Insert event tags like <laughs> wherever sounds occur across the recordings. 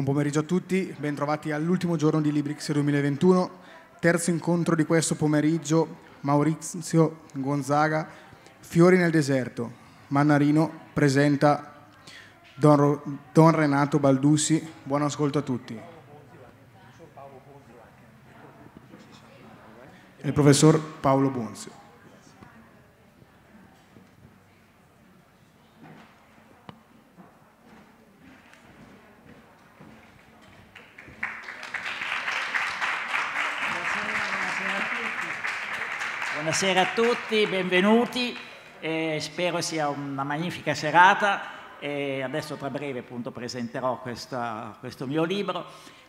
Buon pomeriggio a tutti, bentrovati all'ultimo giorno di Librix 2021, terzo incontro di questo pomeriggio, Maurizio Gonzaga, Fiori nel deserto, Mannarino presenta Don, Don Renato Baldussi, buon ascolto a tutti. Il professor Paolo Bonzio. Buonasera a tutti, benvenuti, eh, spero sia una magnifica serata e adesso tra breve appunto, presenterò questa, questo mio libro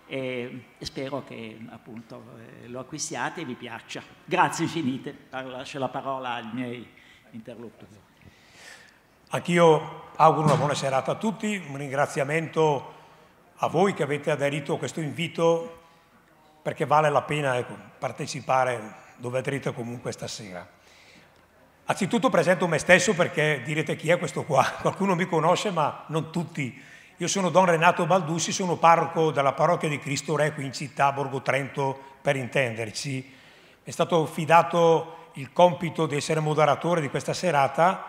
e spero che appunto, eh, lo acquistiate e vi piaccia. Grazie infinite, ah, lascio la parola ai miei interlocutori. Anch'io auguro una buona serata a tutti, un ringraziamento a voi che avete aderito a questo invito perché vale la pena ecco, partecipare dove trito comunque stasera. Anzitutto presento me stesso perché direte chi è questo qua, <laughs> qualcuno mi conosce ma non tutti. Io sono Don Renato Baldussi, sono parroco della parrocchia di Cristo Re qui in città, Borgo Trento per intenderci. Mi è stato affidato il compito di essere moderatore di questa serata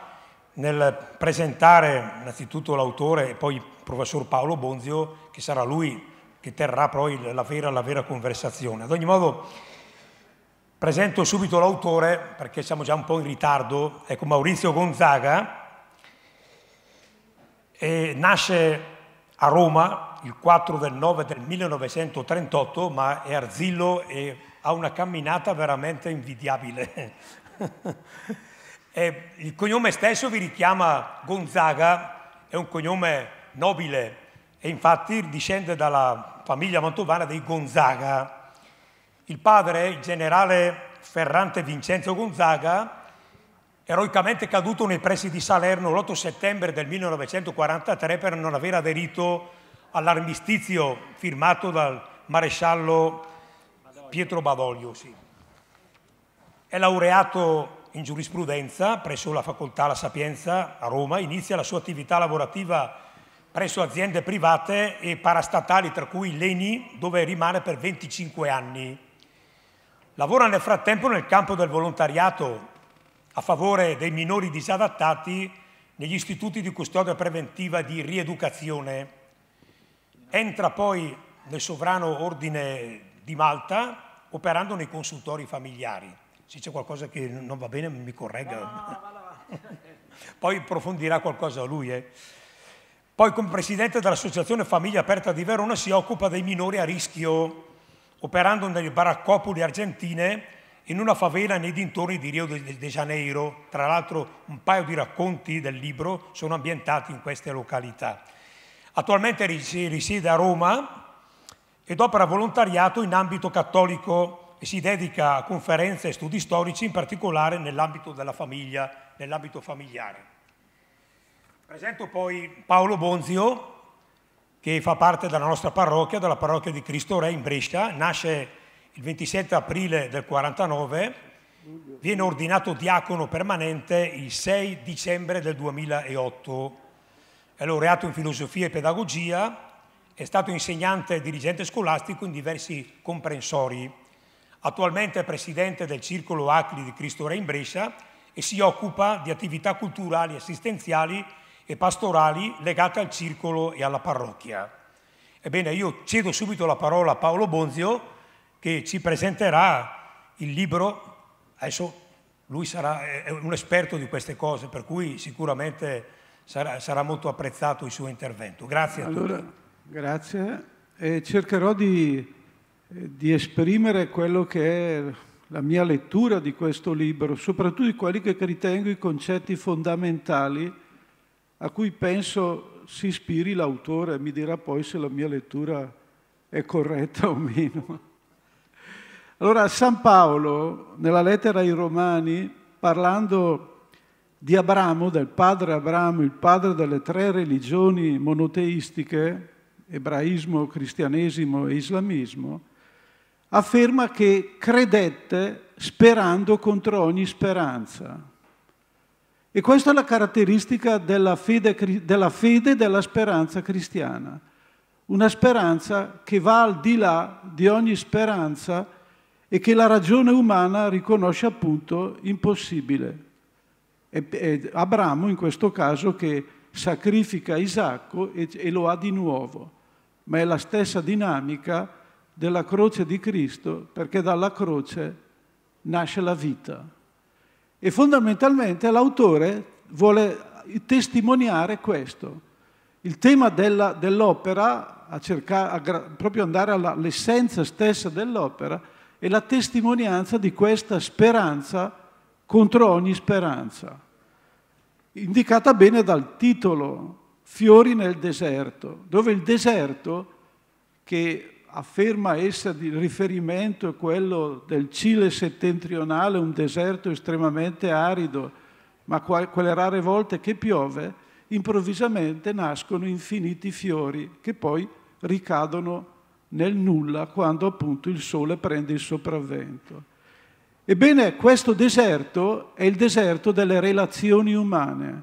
nel presentare innanzitutto l'autore e poi il professor Paolo Bonzio, che sarà lui che terrà poi la vera, la vera conversazione. Ad ogni modo Presento subito l'autore perché siamo già un po' in ritardo, ecco Maurizio Gonzaga, nasce a Roma il 4 del 9 del 1938, ma è arzillo e ha una camminata veramente invidiabile. <laughs> il cognome stesso vi richiama Gonzaga, è un cognome nobile e infatti discende dalla famiglia mantovana dei Gonzaga il padre, il generale Ferrante Vincenzo Gonzaga, eroicamente caduto nei pressi di Salerno l'8 settembre del 1943 per non aver aderito all'armistizio firmato dal maresciallo Pietro Badoglio. Sì. È laureato in giurisprudenza presso la Facoltà La Sapienza a Roma, inizia la sua attività lavorativa presso aziende private e parastatali, tra cui Leni, dove rimane per 25 anni. Lavora nel frattempo nel campo del volontariato a favore dei minori disadattati negli istituti di custodia preventiva di rieducazione. Entra poi nel sovrano ordine di Malta operando nei consultori familiari. Se c'è qualcosa che non va bene mi corregga. No, no, no, <laughs> poi approfondirà qualcosa lui. Eh. Poi come presidente dell'Associazione Famiglia Aperta di Verona si occupa dei minori a rischio operando nelle baraccopoli argentine in una favela nei dintorni di Rio de Janeiro. Tra l'altro un paio di racconti del libro sono ambientati in queste località. Attualmente risiede a Roma ed opera volontariato in ambito cattolico e si dedica a conferenze e studi storici, in particolare nell'ambito della famiglia, nell'ambito familiare. Presento poi Paolo Bonzio, che fa parte della nostra parrocchia, della parrocchia di Cristo Re in Brescia, nasce il 27 aprile del 49, viene ordinato diacono permanente il 6 dicembre del 2008, è laureato in filosofia e pedagogia, è stato insegnante e dirigente scolastico in diversi comprensori, attualmente è presidente del Circolo Acli di Cristo Re in Brescia e si occupa di attività culturali e assistenziali e pastorali legate al circolo e alla parrocchia. Ebbene, io cedo subito la parola a Paolo Bonzio che ci presenterà il libro, adesso lui sarà un esperto di queste cose, per cui sicuramente sarà, sarà molto apprezzato il suo intervento. Grazie a allora, tutti. Grazie. E cercherò di, di esprimere quello che è la mia lettura di questo libro, soprattutto di quelli che ritengo i concetti fondamentali a cui penso si ispiri l'autore, mi dirà poi se la mia lettura è corretta o meno. Allora San Paolo, nella lettera ai Romani, parlando di Abramo, del padre Abramo, il padre delle tre religioni monoteistiche, ebraismo, cristianesimo e islamismo, afferma che credette sperando contro ogni speranza. E questa è la caratteristica della fede, della fede, della speranza cristiana. Una speranza che va al di là di ogni speranza e che la ragione umana riconosce appunto impossibile. È, Abramo in questo caso che sacrifica Isacco e lo ha di nuovo, ma è la stessa dinamica della croce di Cristo perché dalla croce nasce la vita. E fondamentalmente l'autore vuole testimoniare questo. Il tema dell'opera, a dell proprio andare all'essenza stessa dell'opera, è la testimonianza di questa speranza contro ogni speranza, indicata bene dal titolo Fiori nel deserto, dove il deserto, che afferma essere di riferimento quello del Cile settentrionale, un deserto estremamente arido, ma quelle rare volte che piove, improvvisamente nascono infiniti fiori che poi ricadono nel nulla quando appunto il sole prende il sopravvento. Ebbene, questo deserto è il deserto delle relazioni umane,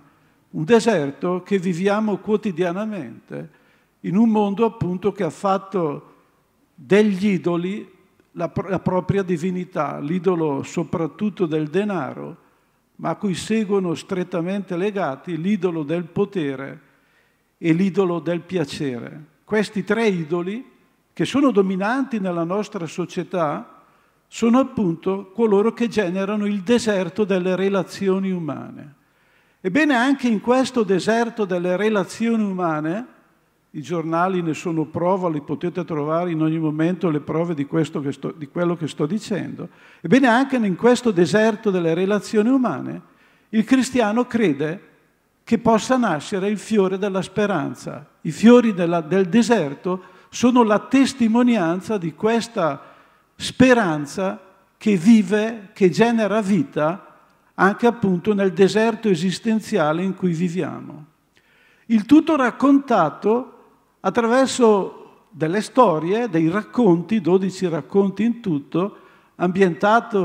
un deserto che viviamo quotidianamente in un mondo appunto che ha fatto degli idoli la, pro la propria divinità, l'idolo soprattutto del denaro, ma a cui seguono strettamente legati l'idolo del potere e l'idolo del piacere. Questi tre idoli, che sono dominanti nella nostra società, sono appunto coloro che generano il deserto delle relazioni umane. Ebbene, anche in questo deserto delle relazioni umane, i giornali ne sono prova, li potete trovare in ogni momento le prove di, che sto, di quello che sto dicendo. Ebbene, anche in questo deserto delle relazioni umane, il cristiano crede che possa nascere il fiore della speranza. I fiori della, del deserto sono la testimonianza di questa speranza che vive, che genera vita anche appunto nel deserto esistenziale in cui viviamo. Il tutto raccontato attraverso delle storie, dei racconti, 12 racconti in tutto, ambientati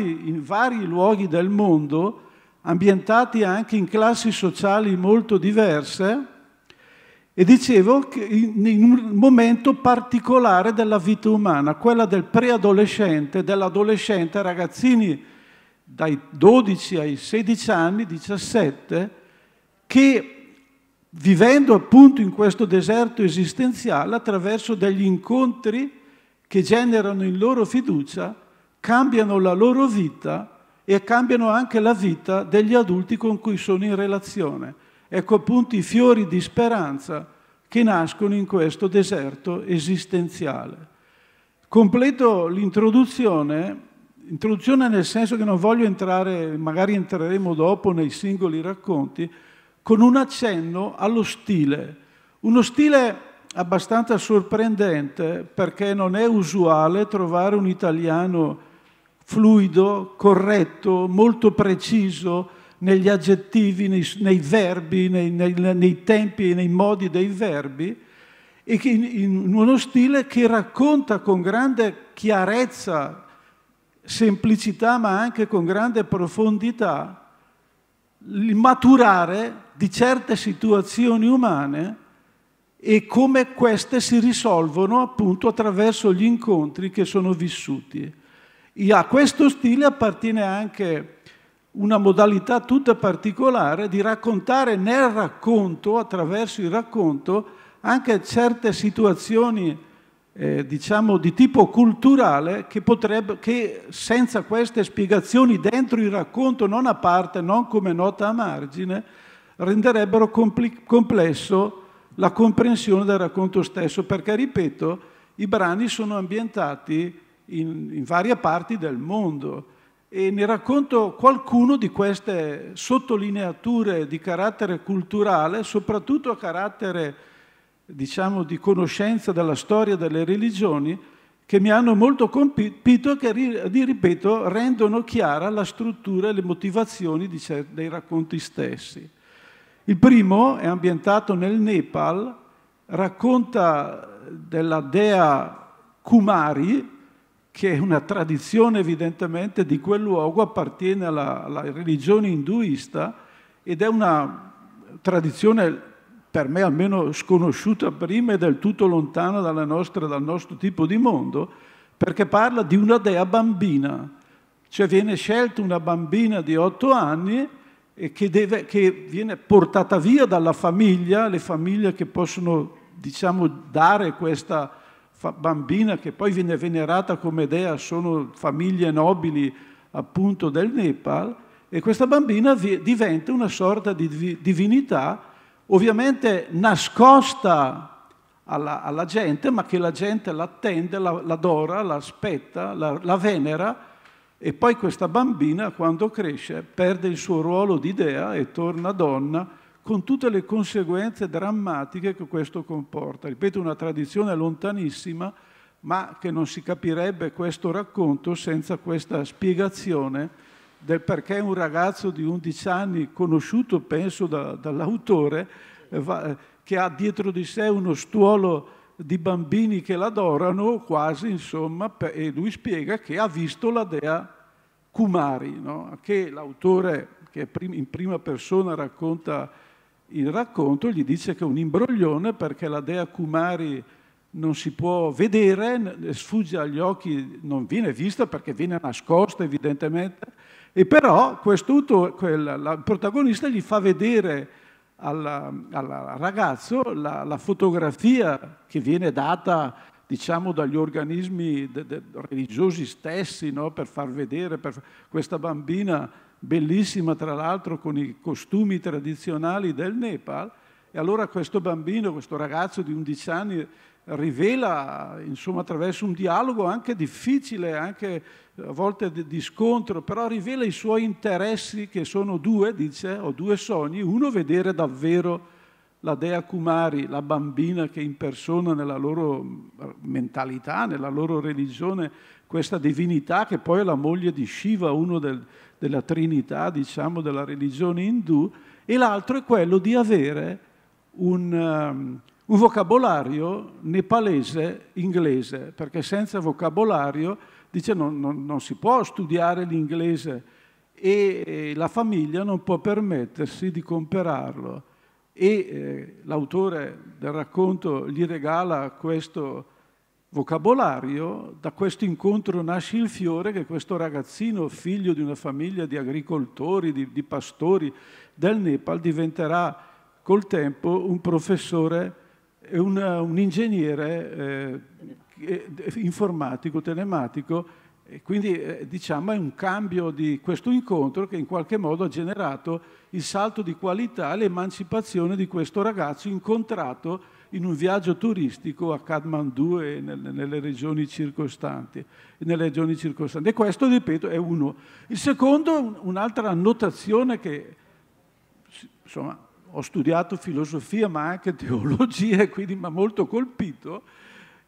in vari luoghi del mondo, ambientati anche in classi sociali molto diverse, e dicevo che in un momento particolare della vita umana, quella del preadolescente, dell'adolescente, ragazzini dai 12 ai 16 anni, 17, che vivendo appunto in questo deserto esistenziale attraverso degli incontri che generano in loro fiducia, cambiano la loro vita e cambiano anche la vita degli adulti con cui sono in relazione. Ecco appunto i fiori di speranza che nascono in questo deserto esistenziale. Completo l'introduzione, introduzione nel senso che non voglio entrare, magari entreremo dopo nei singoli racconti, con un accenno allo stile, uno stile abbastanza sorprendente perché non è usuale trovare un italiano fluido, corretto, molto preciso negli aggettivi, nei, nei verbi, nei, nei, nei, tempi e nei modi dei verbi, e che, in uno stile che racconta con grande chiarezza, semplicità, ma anche con grande profondità, il maturare di certe situazioni umane e come queste si risolvono appunto attraverso gli incontri che sono vissuti. E a questo stile appartiene anche una modalità tutta particolare di raccontare nel racconto, attraverso il racconto, anche certe situazioni eh, diciamo di tipo culturale che, potrebbe, che senza queste spiegazioni dentro il racconto, non a parte, non come nota a margine, renderebbero complesso la comprensione del racconto stesso, perché, ripeto, i brani sono ambientati in, in varie parti del mondo e ne racconto qualcuno di queste sottolineature di carattere culturale, soprattutto a carattere, diciamo, di conoscenza della storia delle religioni, che mi hanno molto compito e che, ripeto, rendono chiara la struttura e le motivazioni dei racconti stessi. Il primo è ambientato nel Nepal, racconta della dea Kumari, che è una tradizione evidentemente di quel luogo, appartiene alla, alla religione induista ed è una tradizione per me almeno sconosciuta prima e del tutto lontana nostra, dal nostro tipo di mondo, perché parla di una dea bambina, cioè viene scelta una bambina di otto anni che, deve, che, viene portata via dalla famiglia, le famiglie che possono diciamo, dare questa bambina che poi viene venerata come dea, sono famiglie nobili appunto del Nepal, e questa bambina diventa una sorta di divinità, ovviamente nascosta alla, alla gente, ma che la gente l'attende, la, l'adora, l'aspetta, la, la venera, e poi questa bambina, quando cresce, perde il suo ruolo di dea e torna donna, con tutte le conseguenze drammatiche che questo comporta. Ripeto, una tradizione lontanissima, ma che non si capirebbe questo racconto senza questa spiegazione del perché un ragazzo di 11 anni, conosciuto penso da, dall'autore, che ha dietro di sé uno stuolo di bambini che l'adorano, quasi insomma, e lui spiega che ha visto la dea Kumari, no? che l'autore che in prima persona racconta il racconto, gli dice che è un imbroglione perché la dea Kumari non si può vedere, sfugge agli occhi, non viene vista perché viene nascosta evidentemente, e però questo, il protagonista gli fa vedere al, ragazzo la, la, fotografia che viene data diciamo dagli organismi de, de, religiosi stessi no? per far vedere per questa bambina bellissima tra l'altro con i costumi tradizionali del Nepal e allora questo bambino, questo ragazzo di 11 anni rivela insomma, attraverso un dialogo anche difficile, anche a volte di, scontro, però rivela i suoi interessi che sono due, dice, ho due sogni, uno vedere davvero la dea Kumari, la bambina che impersona nella loro mentalità, nella loro religione, questa divinità che poi è la moglie di Shiva, uno del, della Trinità, diciamo, della religione indù, e l'altro è quello di avere un... Um, un vocabolario nepalese-inglese, perché senza vocabolario dice non, non, non si può studiare l'inglese e la famiglia non può permettersi di comprarlo. E eh, l'autore del racconto gli regala questo vocabolario, da questo incontro nasce il fiore che questo ragazzino, figlio di una famiglia di agricoltori, di, di pastori del Nepal, diventerà col tempo un professore è un ingegnere eh, eh informatico, telematico, e quindi eh, diciamo è un cambio di questo incontro che in qualche modo ha generato il salto di qualità e l'emancipazione di questo ragazzo incontrato in un viaggio turistico a Kathmandu e nel, nelle, regioni circostanti, nelle regioni circostanti. E questo, ripeto, è uno. Il secondo, un'altra annotazione che insomma, ho studiato filosofia ma anche <laughs> teologia e quindi mi ha molto colpito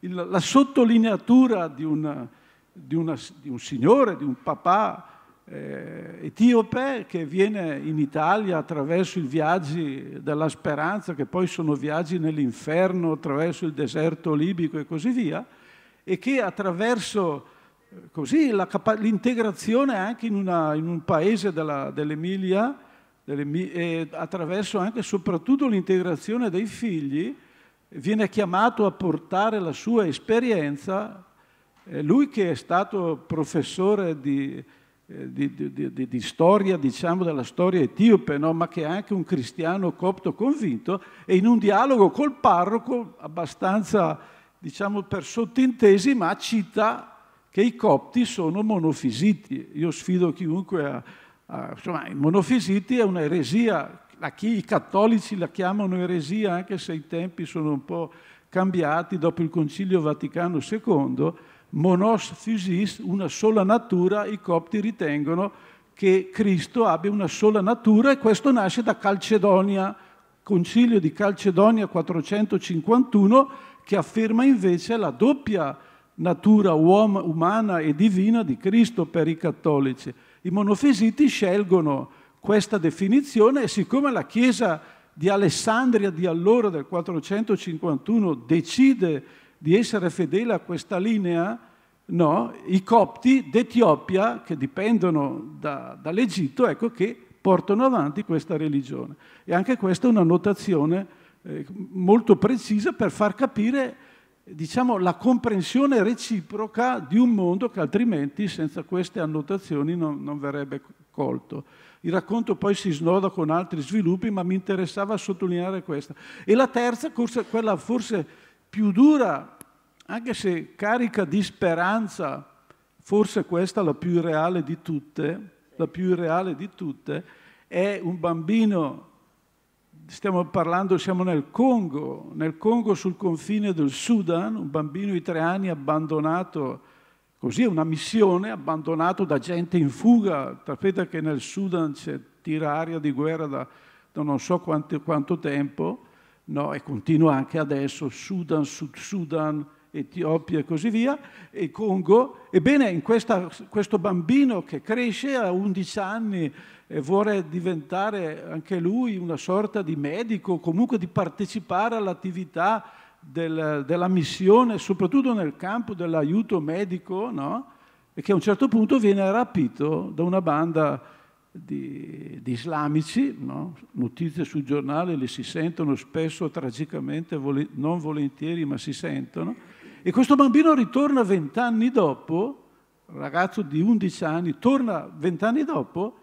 il, la sottolineatura di, una, di, una, di, un signore, di un papà eh, etiope che viene in Italia attraverso i viaggi della speranza, che poi sono viaggi nell'inferno, attraverso il deserto libico e così via, e che attraverso eh, così, l'integrazione anche in, una, in, un paese della, dell'Emilia, delle, attraverso anche e soprattutto l'integrazione dei figli, viene chiamato a portare la sua esperienza. Eh, lui che è stato professore di, eh, di, di, di storia, diciamo, della storia etiope, no? ma che è anche un cristiano copto convinto, e in un dialogo col parroco abbastanza, diciamo, per sottintesi, ma cita che i copti sono monofisiti. Io sfido chiunque a, eh, insomma, il monofisiti è un'eresia, i cattolici la chiamano eresia anche se i tempi sono un po' cambiati dopo il Concilio Vaticano II, monos una sola natura, i copti ritengono che Cristo abbia una sola natura e questo nasce da Calcedonia, Concilio di Calcedonia 451 che afferma invece la doppia natura umana e divina di Cristo per i cattolici. I monofisiti scelgono questa definizione e siccome la Chiesa di Alessandria di allora, del 451, decide di essere fedele a questa linea, no, i copti d'Etiopia, che dipendono da, dall'Egitto, ecco che portano avanti questa religione. E anche questa è una notazione eh, molto precisa per far capire diciamo, la comprensione reciproca di un mondo che altrimenti senza queste annotazioni non, non verrebbe colto. Il racconto poi si snoda con altri sviluppi, ma mi interessava sottolineare questa. E la terza, quella forse più dura, anche se carica di speranza, forse questa la più reale di tutte, la più reale di tutte, è un bambino stiamo parlando, siamo nel Congo, nel Congo sul confine del Sudan, un bambino di tre anni abbandonato, così è una missione, abbandonato da gente in fuga. Sapete che nel Sudan c'è tira di guerra da, da non so quanto, quanto tempo, no? e continua anche adesso, Sudan, Sud Sudan, Etiopia e così via, e Congo. Ebbene, in questa, questo bambino che cresce a 11 anni e eh, vuole diventare anche lui una sorta di medico, comunque di partecipare all'attività del, della missione, soprattutto nel campo dell'aiuto medico, no? e che a un certo punto viene rapito da una banda di, di islamici, no? notizie sui giornali le si sentono spesso tragicamente, non volentieri, ma si sentono, e questo bambino ritorna vent'anni dopo, un ragazzo di 11 anni, torna vent'anni dopo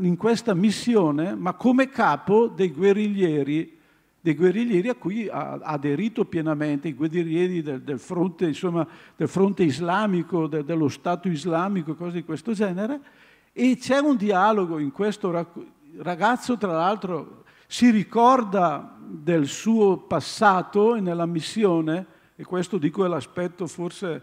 in questa missione, ma come capo dei guerriglieri, dei guerriglieri a cui ha aderito pienamente, i guerriglieri del, del, fronte, insomma, del fronte, islamico, de, dello Stato islamico, cose di questo genere. E c'è un dialogo in questo ragazzo, tra l'altro, si ricorda del suo passato nella missione, e questo dico è l'aspetto forse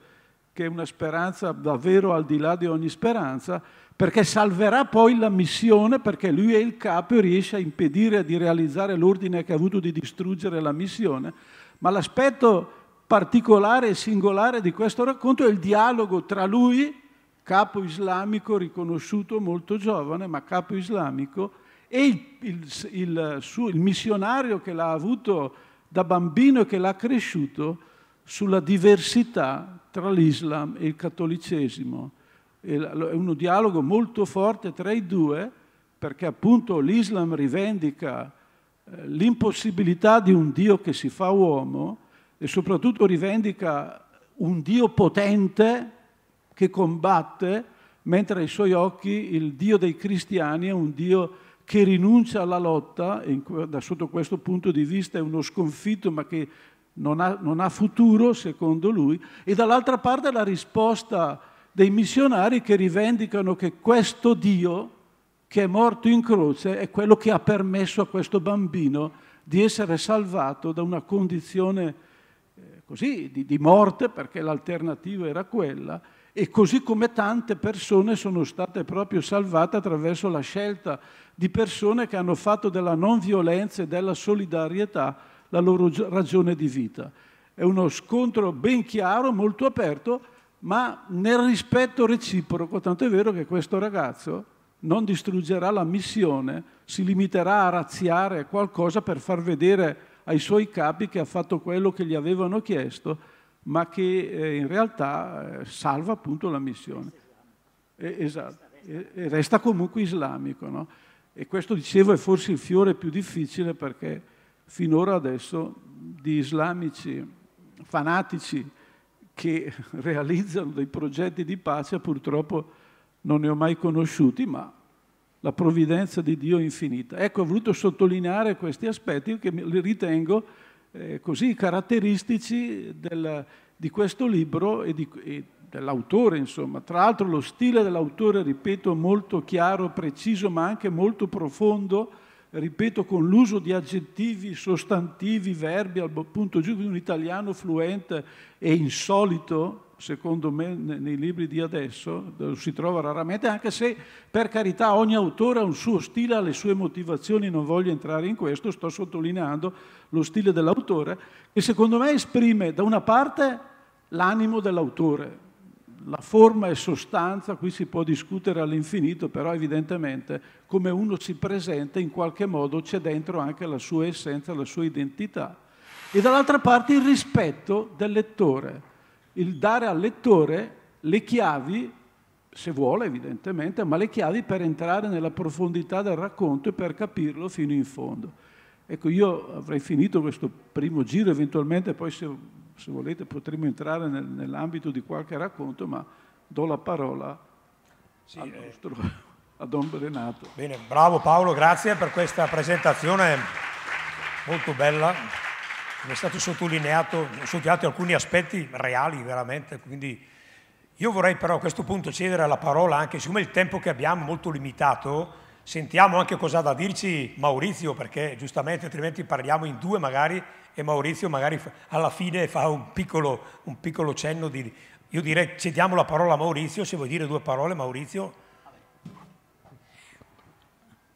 che è una speranza davvero al di là di ogni speranza, perché salverà poi la missione, perché lui è il capo e riesce a impedire di realizzare l'ordine che ha avuto di distruggere la missione. Ma l'aspetto particolare e singolare di questo racconto è il dialogo tra lui, capo islamico riconosciuto molto giovane, ma capo islamico, e il, il, il, il missionario che l'ha avuto da bambino e che l'ha cresciuto, sulla diversità tra l'Islam e il cattolicesimo. È uno dialogo molto forte tra i due perché appunto l'Islam rivendica eh, l'impossibilità di un Dio che si fa uomo e soprattutto rivendica un Dio potente che combatte, mentre ai suoi occhi il Dio dei cristiani è un Dio che rinuncia alla lotta, e da sotto questo punto di vista è uno sconfitto, ma che non ha, non ha futuro secondo lui, e dall'altra parte la risposta dei missionari che rivendicano che questo Dio che è morto in croce è quello che ha permesso a questo bambino di essere salvato da una condizione eh, così di, di morte, perché l'alternativa era quella, e così come tante persone sono state proprio salvate attraverso la scelta di persone che hanno fatto della non violenza e della solidarietà la loro ragione di vita. È uno scontro ben chiaro, molto aperto, ma nel rispetto reciproco, tanto è vero che questo ragazzo non distruggerà la missione, si limiterà a razziare qualcosa per far vedere ai suoi capi che ha fatto quello che gli avevano chiesto, ma che eh, in realtà eh, salva appunto la missione. E, esatto, e, e resta comunque islamico. No? E questo, dicevo, è forse il fiore più difficile perché finora adesso di islamici fanatici che <laughs> realizzano dei progetti di pace, purtroppo non ne ho mai conosciuti, ma la provvidenza di Dio è infinita. Ecco, ho voluto sottolineare questi aspetti che li ritengo eh, così caratteristici del, di questo libro e, e dell'autore, insomma. Tra l'altro lo stile dell'autore, ripeto, molto chiaro, preciso, ma anche molto profondo, ripeto, con l'uso di aggettivi, sostantivi, verbi al punto giusto di un italiano fluente e insolito, secondo me, nei libri di adesso, eh, si trova raramente, anche se per carità ogni autore ha un suo stile, ha le sue motivazioni, non voglio entrare in questo, sto sottolineando lo stile dell'autore, che secondo me esprime da una parte l'animo dell'autore, la forma e sostanza, qui si può discutere all'infinito, però evidentemente come uno si presenta in qualche modo c'è dentro anche la sua essenza, la sua identità. E dall'altra parte il rispetto del lettore, il dare al lettore le chiavi, se vuole evidentemente, ma le chiavi per entrare nella profondità del racconto e per capirlo fino in fondo. Ecco, io avrei finito questo primo giro, eventualmente poi se se volete potremo entrare nel, nell'ambito di qualche racconto, ma do la parola sì, al eh. nostro, eh. <laughs> a Don Renato. Bene, bravo Paolo, grazie per questa presentazione molto bella. Mi è stato sottolineato, sottolineato alcuni aspetti reali veramente, quindi io vorrei però a questo punto cedere la parola anche, siccome il tempo che abbiamo è molto limitato, Sentiamo anche cosa ha da dirci Maurizio, perché giustamente altrimenti parliamo in due magari e Maurizio magari alla fine fa un piccolo, un piccolo cenno di... Io direi cediamo la parola a Maurizio, se vuoi dire due parole Maurizio.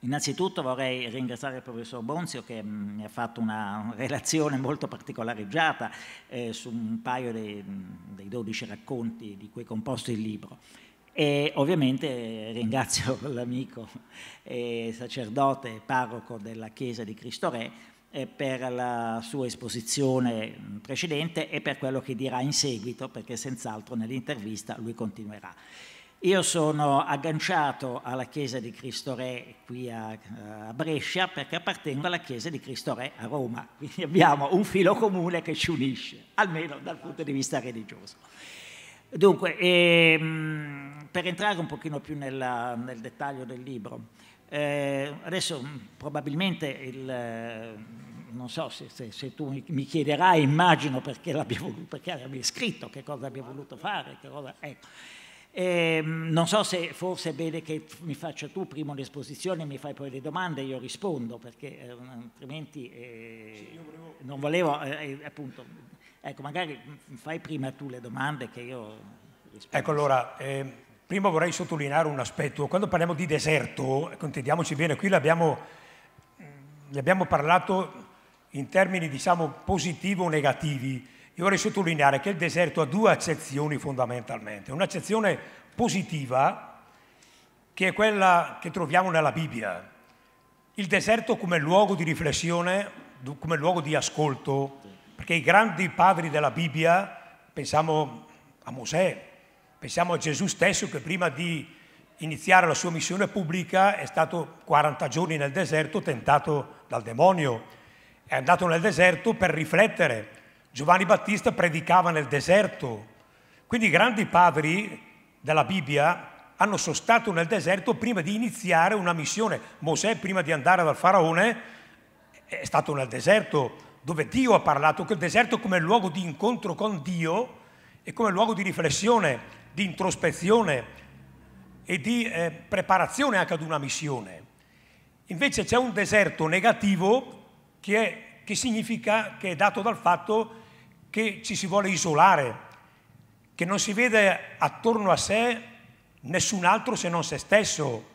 Innanzitutto vorrei ringraziare il professor Bonzio che mm, mi ha fatto una relazione molto particolareggiata eh, su un paio dei, mm, dei 12 racconti di cui è composto il libro. E ovviamente eh, ringrazio <laughs> l'amico eh, e sacerdote parroco della Chiesa di Cristo Re eh, per la sua esposizione mm, precedente e per quello che dirà in seguito, perché senz'altro nell'intervista lui continuerà. Io sono agganciato alla Chiesa di Cristo Re qui a, a Brescia perché appartengo alla Chiesa di Cristo Re a Roma, <laughs> quindi abbiamo un filo comune che ci unisce, almeno dal punto di vista religioso. Dunque, ehm, per entrare un pochino più nella, nel dettaglio del libro, eh, adesso mm, probabilmente il, eh, non so se, se, se, tu mi chiederai, immagino perché l'abbia voluto, perché scritto, che cosa abbia voluto fare, cosa, ecco. eh, ehm, non so se forse è bene che mi faccia tu prima un'esposizione, mi fai poi le domande e io rispondo, perché eh, altrimenti eh, sì, volevo... non volevo, eh, appunto, ecco, magari mm, fai prima tu le domande che io rispondo. Ecco allora, eh, Prima vorrei sottolineare un aspetto, quando parliamo di deserto, contendiamoci ecco, bene, qui l'abbiamo, ne abbiamo parlato in termini diciamo positivi o negativi, io vorrei sottolineare che il deserto ha due accezioni fondamentalmente. Un'accezione positiva, che è quella che troviamo nella Bibbia. Il deserto come luogo di riflessione, come luogo di ascolto, perché i grandi padri della Bibbia, pensiamo a Mosè, Pensiamo a Gesù stesso che prima di iniziare la sua missione pubblica è stato 40 giorni nel deserto tentato dal demonio. È andato nel deserto per riflettere. Giovanni Battista predicava nel deserto. Quindi i grandi padri della Bibbia hanno sostato nel deserto prima di iniziare una missione. Mosè prima di andare dal faraone è stato nel deserto dove Dio ha parlato, che il deserto come luogo di incontro con Dio e come luogo di riflessione di introspezione e di eh, preparazione anche ad una missione. Invece c'è un deserto negativo che, è, che significa che è dato dal fatto che ci si vuole isolare, che non si vede attorno a sé nessun altro se non se stesso.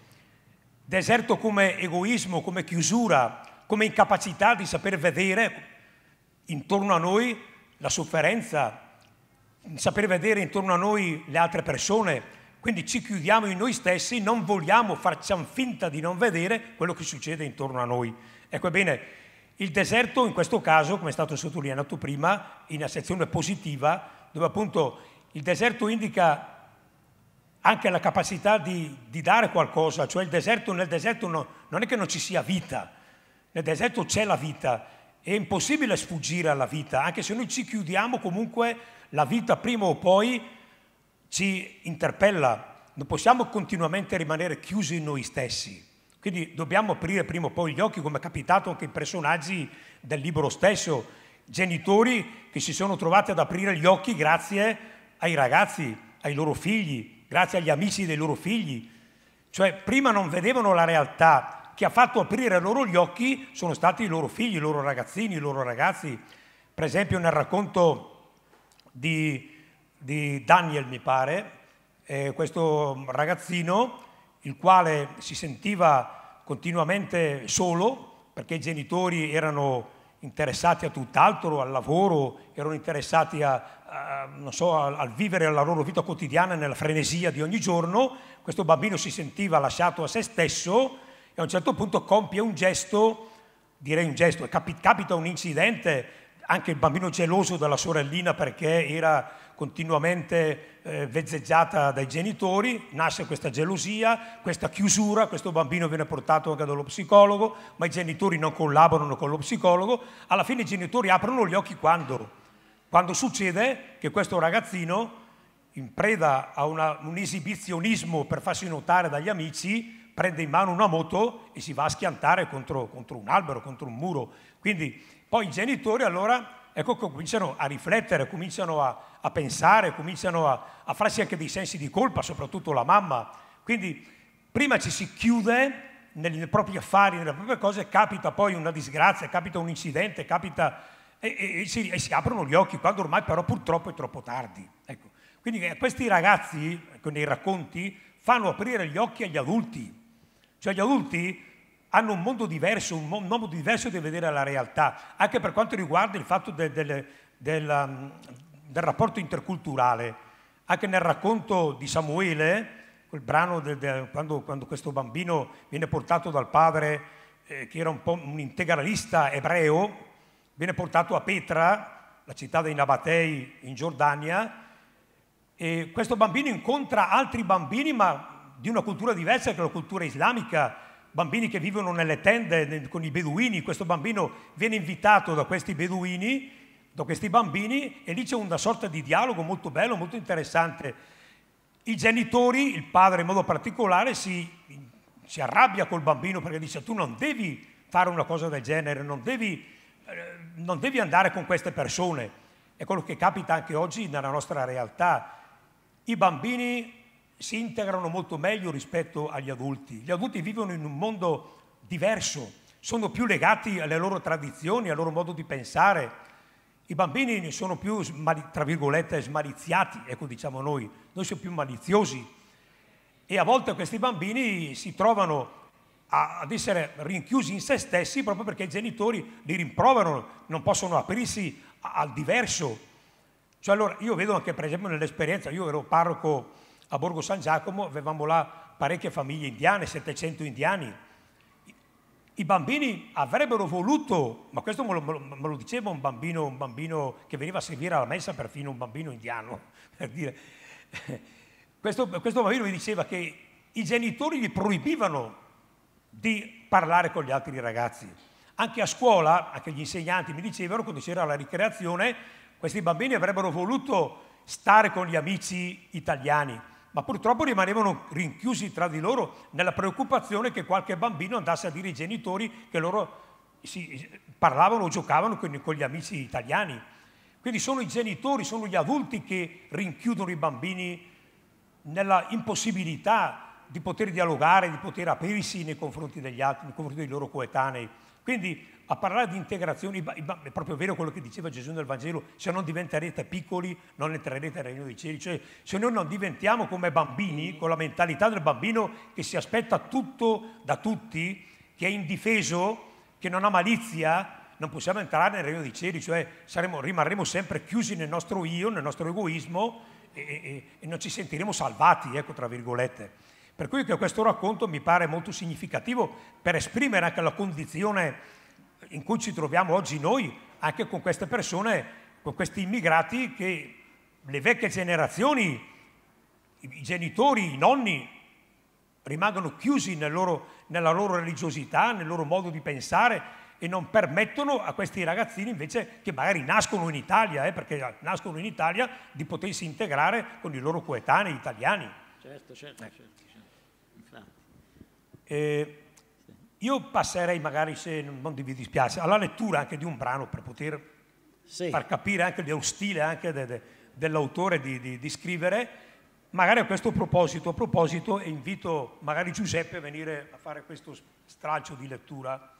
Deserto come egoismo, come chiusura, come incapacità di saper vedere intorno a noi la sofferenza, saper vedere intorno a noi le altre persone, quindi ci chiudiamo in noi stessi, non vogliamo, facciamo finta di non vedere quello che succede intorno a noi. Ecco bene, il deserto in questo caso, come è stato sottolineato prima, in una sezione positiva, dove appunto il deserto indica anche la capacità di, di dare qualcosa, cioè deserto, nel deserto no, non è che non ci sia vita, nel deserto c'è la vita, è impossibile sfuggire alla vita, anche se noi ci chiudiamo comunque la vita prima o poi ci interpella, non possiamo continuamente rimanere chiusi in noi stessi. Quindi dobbiamo aprire prima o poi gli occhi, come è capitato anche ai personaggi del libro stesso, genitori che si sono trovati ad aprire gli occhi grazie ai ragazzi, ai loro figli, grazie agli amici dei loro figli. Cioè prima non vedevano la realtà, chi ha fatto aprire loro gli occhi sono stati i loro figli, i loro ragazzini, i loro ragazzi. Per esempio nel racconto di, di Daniel, mi pare, eh, questo ragazzino il quale si sentiva continuamente solo perché i genitori erano interessati a tutt'altro, al lavoro, erano interessati a, a, so, a, a vivere la loro vita quotidiana nella frenesia di ogni giorno, questo bambino si sentiva lasciato a se stesso e a un certo punto compie un gesto, direi un gesto, capita un incidente anche il bambino geloso della sorellina perché era continuamente eh, vezzeggiata dai genitori, nasce questa gelosia, questa chiusura, questo bambino viene portato anche dallo psicologo, ma i genitori non collaborano con lo psicologo, alla fine i genitori aprono gli occhi quando? Quando succede che questo ragazzino, in preda a una, un esibizionismo per farsi notare dagli amici, prende in mano una moto e si va a schiantare contro, contro un albero, contro un muro. Quindi poi i genitori allora ecco, cominciano a riflettere, cominciano a, a pensare, cominciano a, a, farsi anche dei sensi di colpa, soprattutto la mamma. Quindi prima ci si chiude nei, nei propri affari, nelle proprie cose, capita poi una disgrazia, capita un incidente, capita... E, e, e, si, e si, aprono gli occhi quando ormai però purtroppo è troppo tardi. Ecco. Quindi eh, questi ragazzi, ecco, nei racconti, fanno aprire gli occhi agli adulti. Cioè gli adulti hanno un mondo diverso, un modo diverso di vedere la realtà, anche per quanto riguarda il fatto del, del, del, del rapporto interculturale. Anche nel racconto di Samuele, quel brano quando, quando, questo bambino viene portato dal padre, eh, che era un, un integralista ebreo, viene portato a Petra, la città dei Nabatei in Giordania, e questo bambino incontra altri bambini, ma di una cultura diversa che è la cultura islamica, bambini che vivono nelle tende con i beduini, questo bambino viene invitato da questi beduini, da questi bambini e lì c'è una sorta di dialogo molto bello, molto interessante. I genitori, il padre in modo particolare, si, si arrabbia col bambino perché dice tu non devi fare una cosa del genere, non devi, eh, non devi andare con queste persone. È quello che capita anche oggi nella nostra realtà. I bambini si integrano molto meglio rispetto agli adulti. Gli adulti vivono in un mondo diverso, sono più legati alle loro tradizioni, al loro modo di pensare. I bambini ne sono più, tra virgolette, smaliziati, ecco diciamo noi, noi siamo più maliziosi. E a volte questi bambini si trovano a, ad essere rinchiusi in se stessi proprio perché i genitori li rimproverano, non possono aprirsi al diverso. Cioè allora io vedo anche per esempio nell'esperienza, io ero parroco a Borgo San Giacomo avevamo là parecchie famiglie indiane, 700 indiani. I bambini avrebbero voluto, ma questo me lo, me lo diceva un bambino, un bambino, che veniva a servire alla messa, perfino un bambino indiano, <laughs> per dire. Questo, questo bambino mi diceva che i genitori gli proibivano di parlare con gli altri ragazzi. Anche a scuola, anche gli insegnanti mi dicevano, quando c'era la ricreazione, questi bambini avrebbero voluto stare con gli amici italiani, ma purtroppo rimanevano rinchiusi tra di loro nella preoccupazione che qualche bambino andasse a dire ai genitori che loro eh, parlavano o giocavano con, con gli amici italiani. Quindi sono i genitori, sono gli adulti che rinchiudono i bambini nella impossibilità di poter dialogare, di poter aprirsi nei confronti degli altri, nei confronti dei loro coetanei. Quindi a parlare di integrazione, è proprio vero quello che diceva Gesù nel Vangelo, se non diventerete piccoli non entrerete nel regno dei cieli, cioè se noi non diventiamo come bambini, con la mentalità del bambino che si aspetta tutto da tutti, che è indifeso, che non ha malizia, non possiamo entrare nel regno dei cieli, cioè saremo, rimarremo sempre chiusi nel nostro io, nel nostro egoismo e, e, e non ci sentiremo salvati, ecco tra virgolette. Per cui che questo racconto mi pare molto significativo per esprimere anche la condizione in cui ci troviamo oggi noi, anche con queste persone, con questi immigrati che le vecchie generazioni, i genitori, i nonni, rimangono chiusi nel loro, nella loro religiosità, nel loro modo di pensare e non permettono a questi ragazzini invece che magari nascono in Italia, eh, perché nascono in Italia, di potersi integrare con i loro coetanei italiani. Certo, certo, eh. certo. certo. Eh, io passerei magari, se non vi dispiace, alla lettura anche di un brano per poter sì. far capire anche lo stile anche de, de, dell'autore di, di, di, scrivere. Magari a questo proposito, a proposito invito magari Giuseppe a venire a fare questo stralcio di lettura.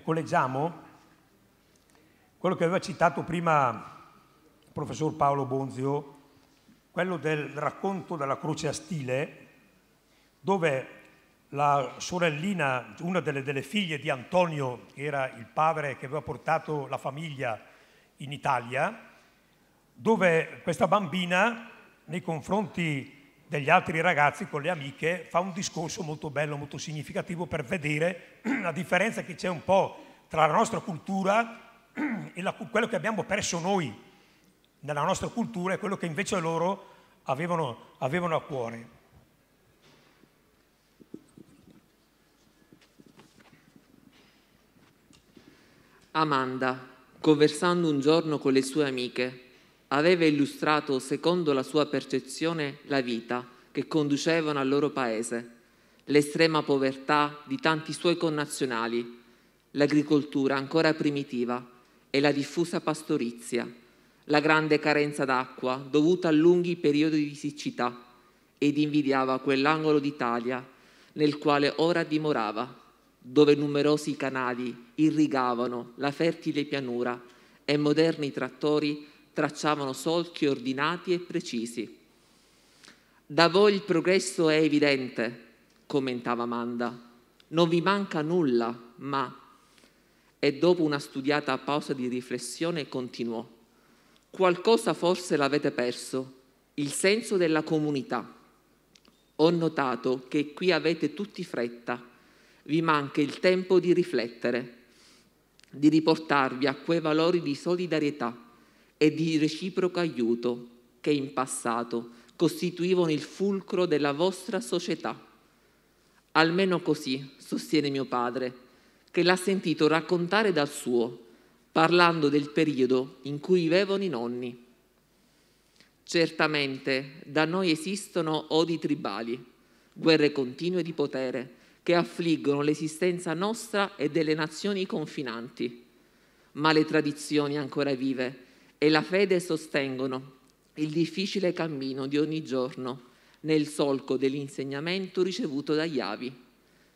Ecco, leggiamo quello che aveva citato prima il professor Paolo Bonzio, quello del racconto della croce a stile, dove la sorellina, una delle, delle, figlie di Antonio, che era il padre che aveva portato la famiglia in Italia, dove questa bambina nei confronti degli altri ragazzi con le amiche, fa un discorso molto bello, molto significativo per vedere <clears throat> la differenza che c'è un po' tra la nostra cultura <clears throat> e la, quello che abbiamo perso noi nella nostra cultura e quello che invece loro avevano, avevano a cuore. Amanda, conversando un giorno con le sue amiche, aveva illustrato secondo la sua percezione la vita che conducevano al loro paese, l'estrema povertà di tanti suoi connazionali, l'agricoltura ancora primitiva e la diffusa pastorizia, la grande carenza d'acqua dovuta a lunghi periodi di siccità ed invidiava quell'angolo d'Italia nel quale ora dimorava, dove numerosi canali irrigavano la fertile pianura e moderni trattori tracciavano solchi ordinati e precisi. Da voi il progresso è evidente, commentava Amanda. Non vi manca nulla, ma... E dopo una studiata pausa di riflessione continuò. Qualcosa forse l'avete perso, il senso della comunità. Ho notato che qui avete tutti fretta, vi manca il tempo di riflettere, di riportarvi a quei valori di solidarietà e di reciproco aiuto che in passato costituivano il fulcro della vostra società. Almeno così sostiene mio padre, che l'ha sentito raccontare dal suo, parlando del periodo in cui vivevano i nonni. Certamente da noi esistono odi tribali, guerre continue di potere, che affliggono l'esistenza nostra e delle nazioni confinanti, ma le tradizioni ancora vive e la fede sostengono il difficile cammino di ogni giorno nel solco dell'insegnamento ricevuto dagli avi,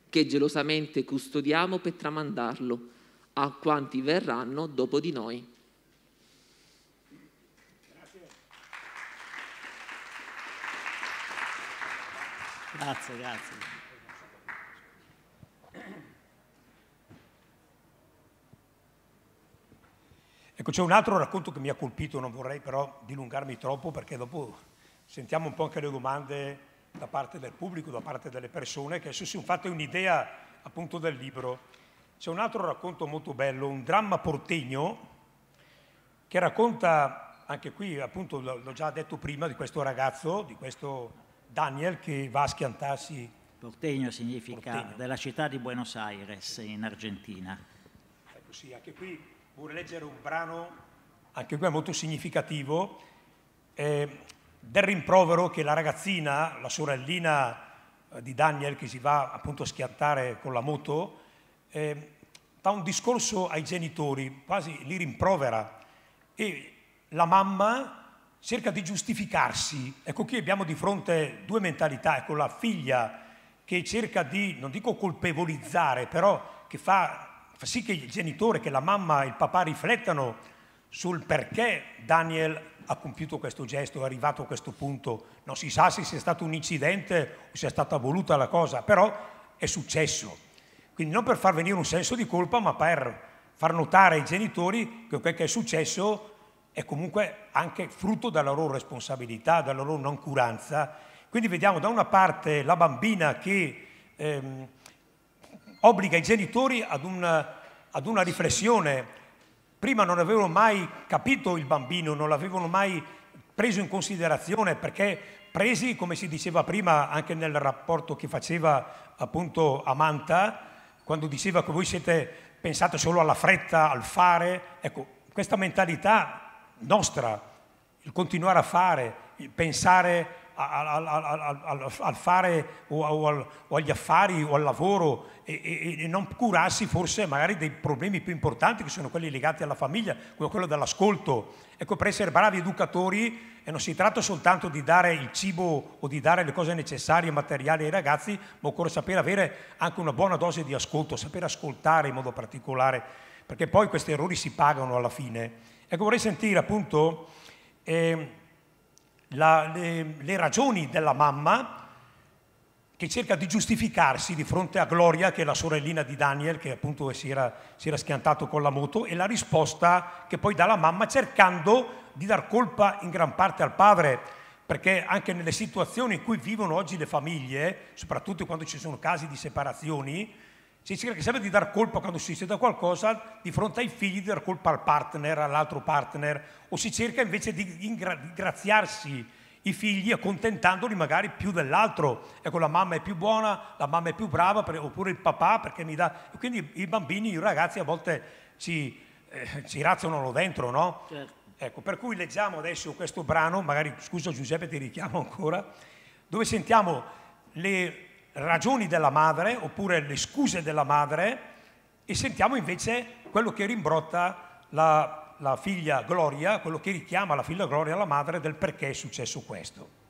che gelosamente custodiamo per tramandarlo a quanti verranno dopo di noi. Grazie, grazie. grazie. Ecco, c'è un altro racconto che mi ha colpito, non vorrei però dilungarmi troppo perché dopo sentiamo un po' anche le domande da parte del pubblico, da parte delle persone, che adesso si sono fatte un'idea appunto del libro. C'è un altro racconto molto bello, un dramma portegno, che racconta, anche qui appunto l'ho già detto prima, di questo ragazzo, di questo Daniel che va a schiantarsi. Portegno significa Portegno. della città di Buenos Aires in Argentina. Ecco sì, anche qui vorrei leggere un brano, anche qui è molto significativo, eh, del rimprovero che la ragazzina, la sorellina eh, di Daniel che si va appunto a schiattare con la moto, eh, fa un discorso ai genitori, quasi li rimprovera e la mamma cerca di giustificarsi. Ecco qui abbiamo di fronte due mentalità, ecco la figlia che cerca di, non dico colpevolizzare, però che fa fa sì che il genitore, che la mamma e il papà riflettano sul perché Daniel ha compiuto questo gesto, è arrivato a questo punto. Non si sa se sia stato un incidente o sia stata voluta la cosa, però è successo. Quindi non per far venire un senso di colpa, ma per far notare ai genitori che quel che è successo è comunque anche frutto della loro responsabilità, della loro noncuranza. Quindi vediamo da una parte la bambina che ehm, obbliga i genitori ad, un, ad una riflessione. Prima non avevano mai capito il bambino, non l'avevano mai preso in considerazione perché presi, come si diceva prima anche nel rapporto che faceva appunto Amanta, quando diceva che voi siete pensate solo alla fretta, al fare, ecco, questa mentalità nostra, il continuare a fare, il pensare al, al, al fare o, o, o, agli affari o al lavoro e, e, e, non curarsi forse magari dei problemi più importanti che sono quelli legati alla famiglia, come quello dell'ascolto. Ecco, per essere bravi educatori e non si tratta soltanto di dare il cibo o di dare le cose necessarie e materiali ai ragazzi, ma occorre sapere avere anche una buona dose di ascolto, sapere ascoltare in modo particolare, perché poi questi errori si pagano alla fine. Ecco, vorrei sentire appunto... Eh, la, le, le ragioni della mamma che cerca di giustificarsi di fronte a Gloria, che è la sorellina di Daniel, che appunto si era, si era, schiantato con la moto, e la risposta che poi dà la mamma cercando di dar colpa in gran parte al padre, perché anche nelle situazioni in cui vivono oggi le famiglie, soprattutto quando ci sono casi di separazioni, si cerca sempre di dar colpa quando succede qualcosa di fronte ai figli, di dar colpa al partner, all'altro partner, o si cerca invece di ingraziarsi i figli accontentandoli magari più dell'altro. Ecco, la mamma è più buona, la mamma è più brava, oppure il papà perché mi dà... E quindi i bambini, i ragazzi a volte ci, eh, ci razionano dentro, no? Certo. Ecco, per cui leggiamo adesso questo brano, magari, scusa Giuseppe, ti richiamo ancora, dove sentiamo le ragioni della madre oppure le scuse della madre e sentiamo invece quello che rimbrotta la, la figlia Gloria, quello che richiama la figlia Gloria alla madre del perché è successo questo.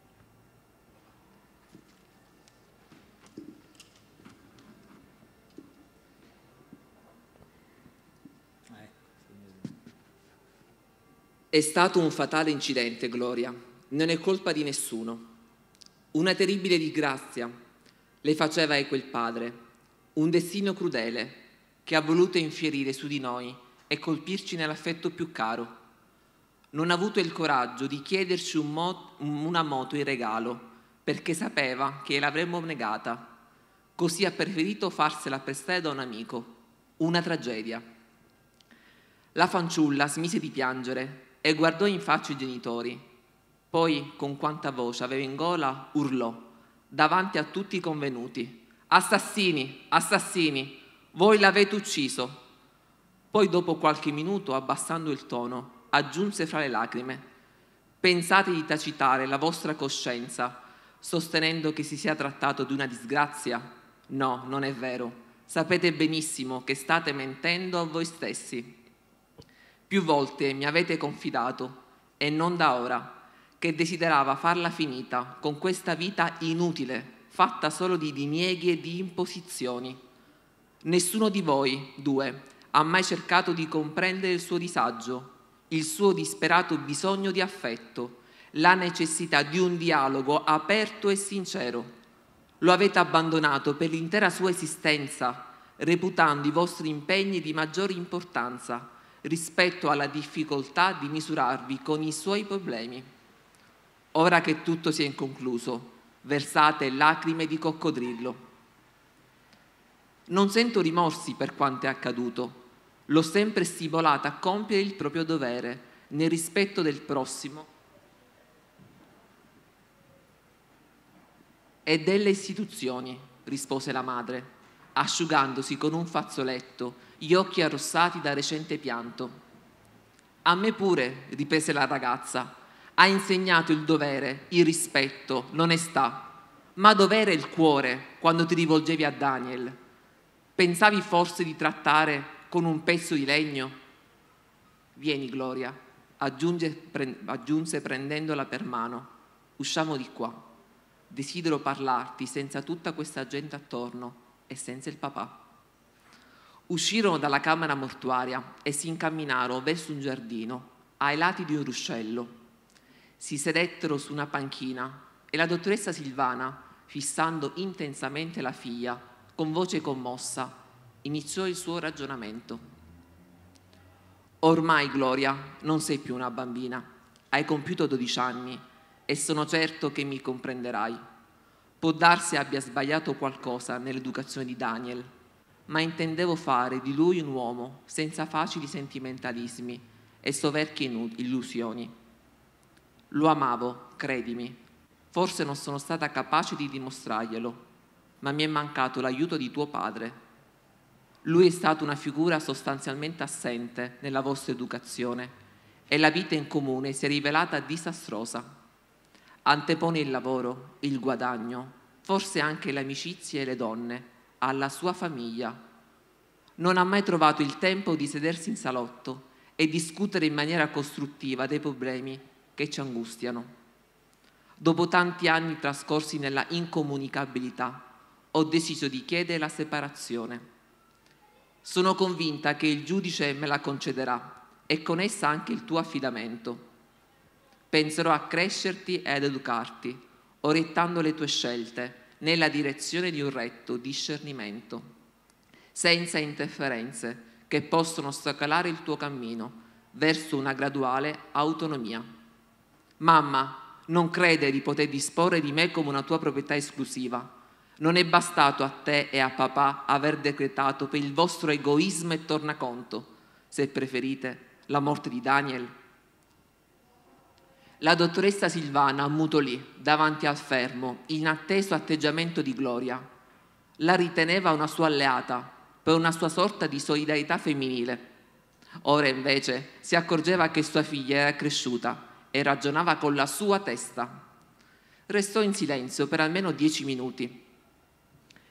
È stato un fatale incidente, Gloria. Non è colpa di nessuno. Una terribile disgrazia le faceva eco il Padre, un destino crudele che ha voluto infierire su di noi e colpirci nell'affetto più caro. Non ha avuto il coraggio di chiederci un mo- una moto in regalo perché sapeva che l'avremmo negata. Così ha preferito farsela prestare da un amico. Una tragedia. La fanciulla smise di piangere e guardò in faccia i genitori. Poi, con quanta voce aveva in gola, urlò davanti a tutti i convenuti. Assassini, assassini, voi l'avete ucciso. Poi dopo qualche minuto, abbassando il tono, aggiunse fra le lacrime, pensate di tacitare la vostra coscienza sostenendo che si sia trattato di una disgrazia? No, non è vero. Sapete benissimo che state mentendo a voi stessi. Più volte mi avete confidato, e non da ora, che desiderava farla finita con questa vita inutile, fatta solo di dinieghi e di imposizioni. Nessuno di voi, due, ha mai cercato di comprendere il suo disagio, il suo disperato bisogno di affetto, la necessità di un dialogo aperto e sincero. Lo avete abbandonato per l'intera sua esistenza, reputando i vostri impegni di maggiore importanza rispetto alla difficoltà di misurarvi con i suoi problemi. Ora che tutto si è inconcluso, versate lacrime di coccodrillo. Non sento rimorsi per quanto è accaduto. L'ho sempre stimolata a compiere il proprio dovere nel rispetto del prossimo e delle istituzioni, rispose la madre, asciugandosi con un fazzoletto, gli occhi arrossati da recente pianto. A me pure, riprese la ragazza, ha insegnato il dovere, il rispetto, l'onestà. Ma dov'era il cuore quando ti rivolgevi a Daniel? Pensavi forse di trattare con un pezzo di legno? Vieni, Gloria, aggiunge, pre, aggiunse prendendola per mano. Usciamo di qua. Desidero parlarti senza tutta questa gente attorno e senza il papà. Uscirono dalla camera mortuaria e si incamminarono verso un giardino, ai lati di un ruscello si sedettero su una panchina e la dottoressa Silvana, fissando intensamente la figlia, con voce commossa, iniziò il suo ragionamento. Ormai, Gloria, non sei più una bambina. Hai compiuto 12 anni e sono certo che mi comprenderai. Può darsi abbia sbagliato qualcosa nell'educazione di Daniel, ma intendevo fare di lui un uomo senza facili sentimentalismi e soverchie illusioni. Lo amavo, credimi. Forse non sono stata capace di dimostrarglielo, ma mi è mancato l'aiuto di tuo padre. Lui è stato una figura sostanzialmente assente nella vostra educazione e la vita in comune si è rivelata disastrosa. Antepone il lavoro, il guadagno, forse anche le amicizie e le donne, alla sua famiglia. Non ha mai trovato il tempo di sedersi in salotto e discutere in maniera costruttiva dei problemi che ci angustiano. Dopo tanti anni trascorsi nella incomunicabilità, ho deciso di chiedere la separazione. Sono convinta che il giudice me la concederà e con essa anche il tuo affidamento. Penserò a crescerti e ad educarti, orettando le tue scelte nella direzione di un retto discernimento, senza interferenze che possono ostacolare il tuo cammino verso una graduale autonomia. Mamma, non crede di poter disporre di me come una tua proprietà esclusiva. Non è bastato a te e a papà aver decretato per il vostro egoismo e tornaconto, se preferite, la morte di Daniel. La dottoressa Silvana mutolì davanti al fermo, in atteso atteggiamento di gloria. La riteneva una sua alleata, per una sua sorta di solidarietà femminile. Ora invece si accorgeva che sua figlia era cresciuta e ragionava con la sua testa. Restò in silenzio per almeno dieci minuti,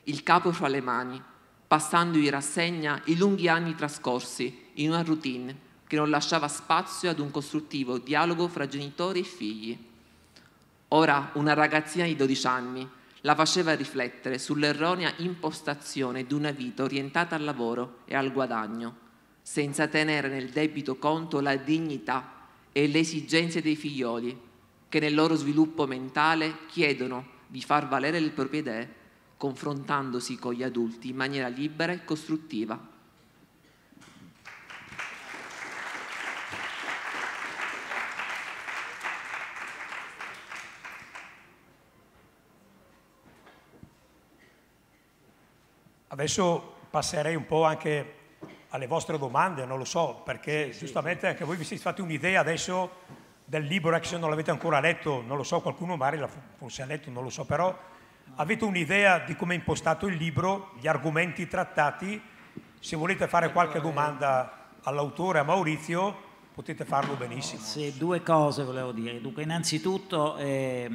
il capo fra le mani, passando in rassegna i lunghi anni trascorsi in una routine che non lasciava spazio ad un costruttivo dialogo fra genitori e figli. Ora una ragazzina di 12 anni la faceva riflettere sull'erronea impostazione di una vita orientata al lavoro e al guadagno, senza tenere nel debito conto la dignità e le esigenze dei figlioli, che nel loro sviluppo mentale chiedono di far valere le proprie idee, confrontandosi con gli adulti in maniera libera e costruttiva. Adesso passerei un po' anche alle vostre domande, non lo so, perché sì, giustamente sì. anche voi vi siete fatti un'idea adesso del libro, anche se non l'avete ancora letto, non lo so, qualcuno magari forse ha letto, non lo so, però avete un'idea di come è impostato il libro, gli argomenti trattati, se volete fare ecco, qualche eh, domanda all'autore, a Maurizio, potete farlo benissimo. Sì, due cose volevo dire. Dunque, innanzitutto eh,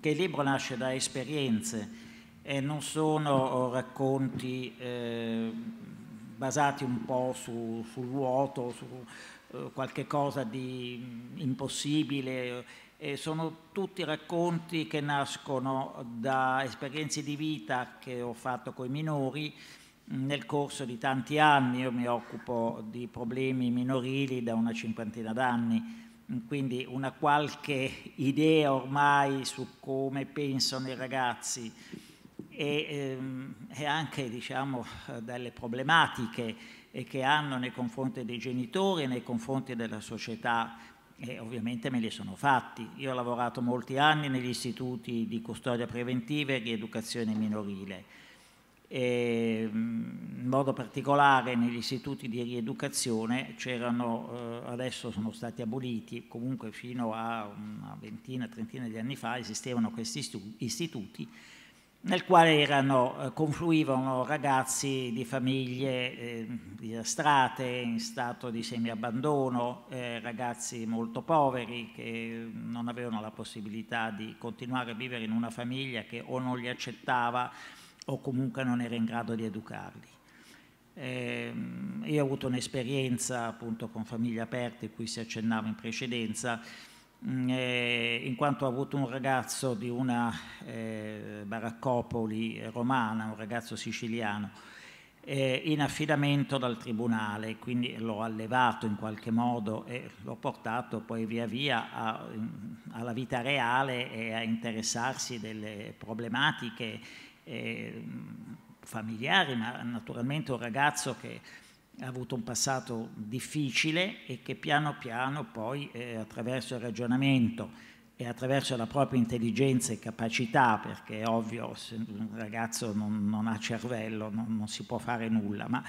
che il libro nasce da esperienze e non sono oh, racconti... Eh, basati un po' su, sul vuoto, su eh, qualche cosa di mm, impossibile. E sono tutti racconti che nascono da esperienze di vita che ho fatto con i minori mm, nel corso di tanti anni. Io mi occupo di problemi minorili da una cinquantina d'anni mm, quindi una qualche idea ormai su come pensano i ragazzi e, ehm, e anche diciamo, eh, dalle problematiche eh, che hanno nei confronti dei genitori e nei confronti della società e ovviamente me li sono fatti. Io ho lavorato molti anni negli istituti di custodia preventiva e rieducazione minorile, e, ehm, in modo particolare negli istituti di rieducazione c'erano, eh, adesso sono stati aboliti, comunque fino a una ventina, trentina di anni fa esistevano questi istituti nel quale erano, eh, confluivano ragazzi di famiglie eh, disastrate, in stato di semiabbandono, eh, ragazzi molto poveri che non avevano la possibilità di continuare a vivere in una famiglia che o non li accettava o comunque non era in grado di educarli. Eh, io ho avuto un'esperienza appunto con famiglie aperte, cui si accennava in precedenza, Mm, eh, in quanto ha avuto un ragazzo di una eh, baraccopoli romana, un ragazzo siciliano, eh, in affidamento dal tribunale, quindi l'ho allevato in qualche modo e l'ho portato poi via via a, alla vita reale e a interessarsi delle problematiche eh, familiari, ma naturalmente un ragazzo che ha avuto un passato difficile e che piano piano poi eh, attraverso il ragionamento e attraverso la propria intelligenza e capacità, perché è ovvio se un ragazzo non, non ha cervello non, non, si può fare nulla, ma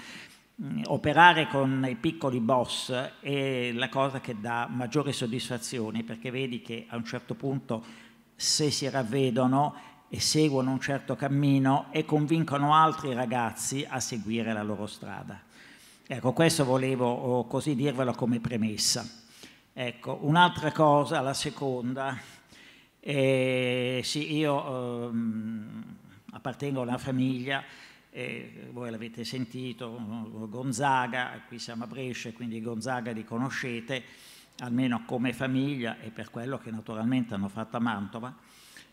mh, mm, operare con i piccoli boss è la cosa che dà maggiore soddisfazione, perché vedi che a un certo punto se si ravvedono e seguono un certo cammino e convincono altri ragazzi a seguire la loro strada. Ecco, questo volevo così dirvelo come premessa. Ecco, un'altra cosa, la seconda, eh, sì, io ehm, appartengo a una famiglia, eh, voi l'avete sentito, Gonzaga, qui siamo a Brescia, quindi Gonzaga li conoscete, almeno come famiglia e per quello che naturalmente hanno fatto a Mantova.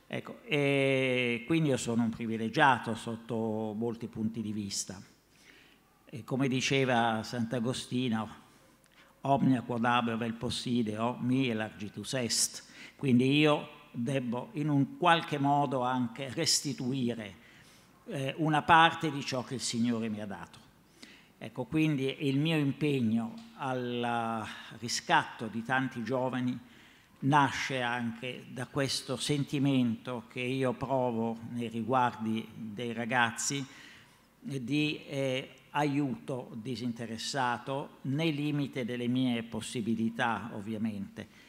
Ecco, quindi io sono un privilegiato sotto molti punti di vista. E come diceva Sant'Agostino, omnia quod vel posside, mi elargitus est. Quindi io debbo in un qualche modo anche restituire eh, una parte di ciò che il Signore mi ha dato. Ecco, quindi il mio impegno al riscatto di tanti giovani nasce anche da questo sentimento che io provo nei riguardi dei ragazzi di eh, aiuto disinteressato nei limiti delle mie possibilità ovviamente.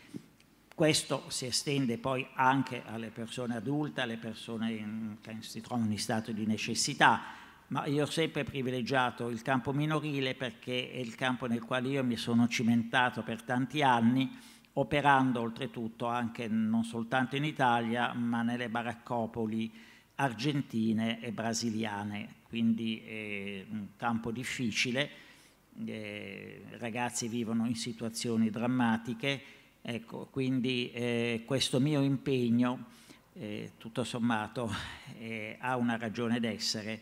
Questo si estende poi anche alle persone adulte, alle persone in, che si trovano in stato di necessità, ma io ho sempre privilegiato il campo minorile perché è il campo nel quale io mi sono cimentato per tanti anni, operando oltretutto anche non soltanto in Italia, ma nelle baraccopoli argentine e brasiliane quindi è un campo difficile, eh, ragazzi vivono in situazioni drammatiche, ecco, quindi eh, questo mio impegno eh, tutto sommato <laughs> ha una ragione d'essere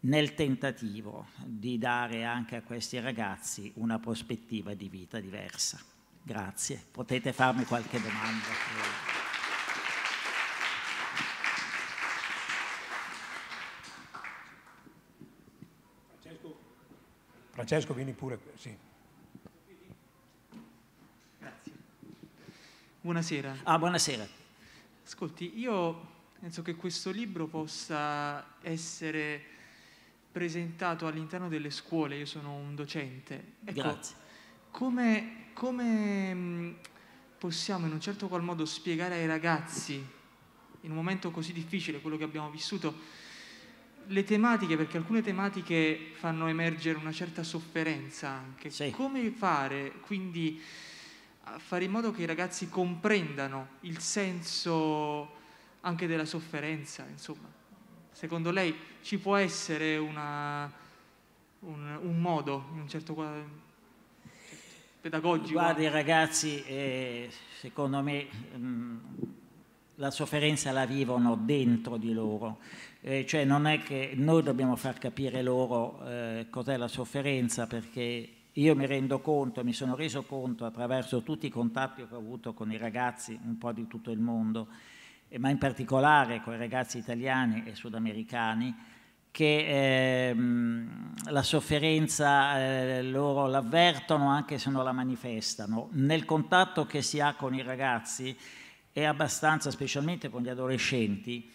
nel tentativo di dare anche a questi ragazzi una prospettiva di vita diversa. Grazie, potete farmi qualche domanda. Francesco vieni pure, sì. Grazie. Buonasera. Ah, buonasera. Ascolti, io penso che questo libro possa essere presentato all'interno delle scuole, io sono un docente. Ecco, Grazie. Come, come mm, possiamo in un certo qual modo spiegare ai ragazzi, in un momento così difficile, quello che abbiamo vissuto, le tematiche, perché alcune tematiche fanno emergere una certa sofferenza anche. Sì. Come fare quindi a fare in modo che i ragazzi comprendano il senso anche della sofferenza, insomma? Secondo lei ci può essere una, un, un, modo, un certo quadro pedagogico? Guardi ragazzi, eh, secondo me... Mh, mm, la sofferenza la vivono dentro di loro, eh, cioè non è che noi dobbiamo far capire loro eh, cos'è la sofferenza perché io mi rendo conto, mi sono reso conto attraverso tutti i contatti che ho avuto con i ragazzi un po' di tutto il mondo, eh, ma in particolare con i ragazzi italiani e sudamericani, che ehm, la sofferenza eh, loro l'avvertono anche se non la manifestano. Nel contatto che si ha con i ragazzi è abbastanza, specialmente con gli adolescenti,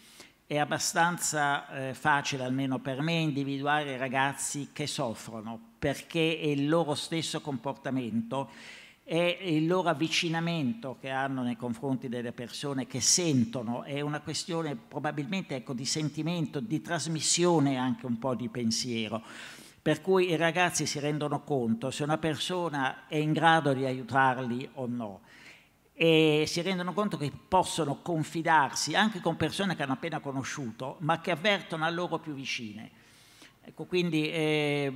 è abbastanza eh, facile, almeno per me, individuare i ragazzi che soffrono perché è il loro stesso comportamento è il loro avvicinamento che hanno nei confronti delle persone che sentono, è una questione probabilmente ecco, di sentimento, di trasmissione anche un po' di pensiero. Per cui i ragazzi si rendono conto se una persona è in grado di aiutarli o no e si rendono conto che possono confidarsi anche con persone che hanno appena conosciuto, ma che avvertono a loro più vicine. Ecco, quindi eh,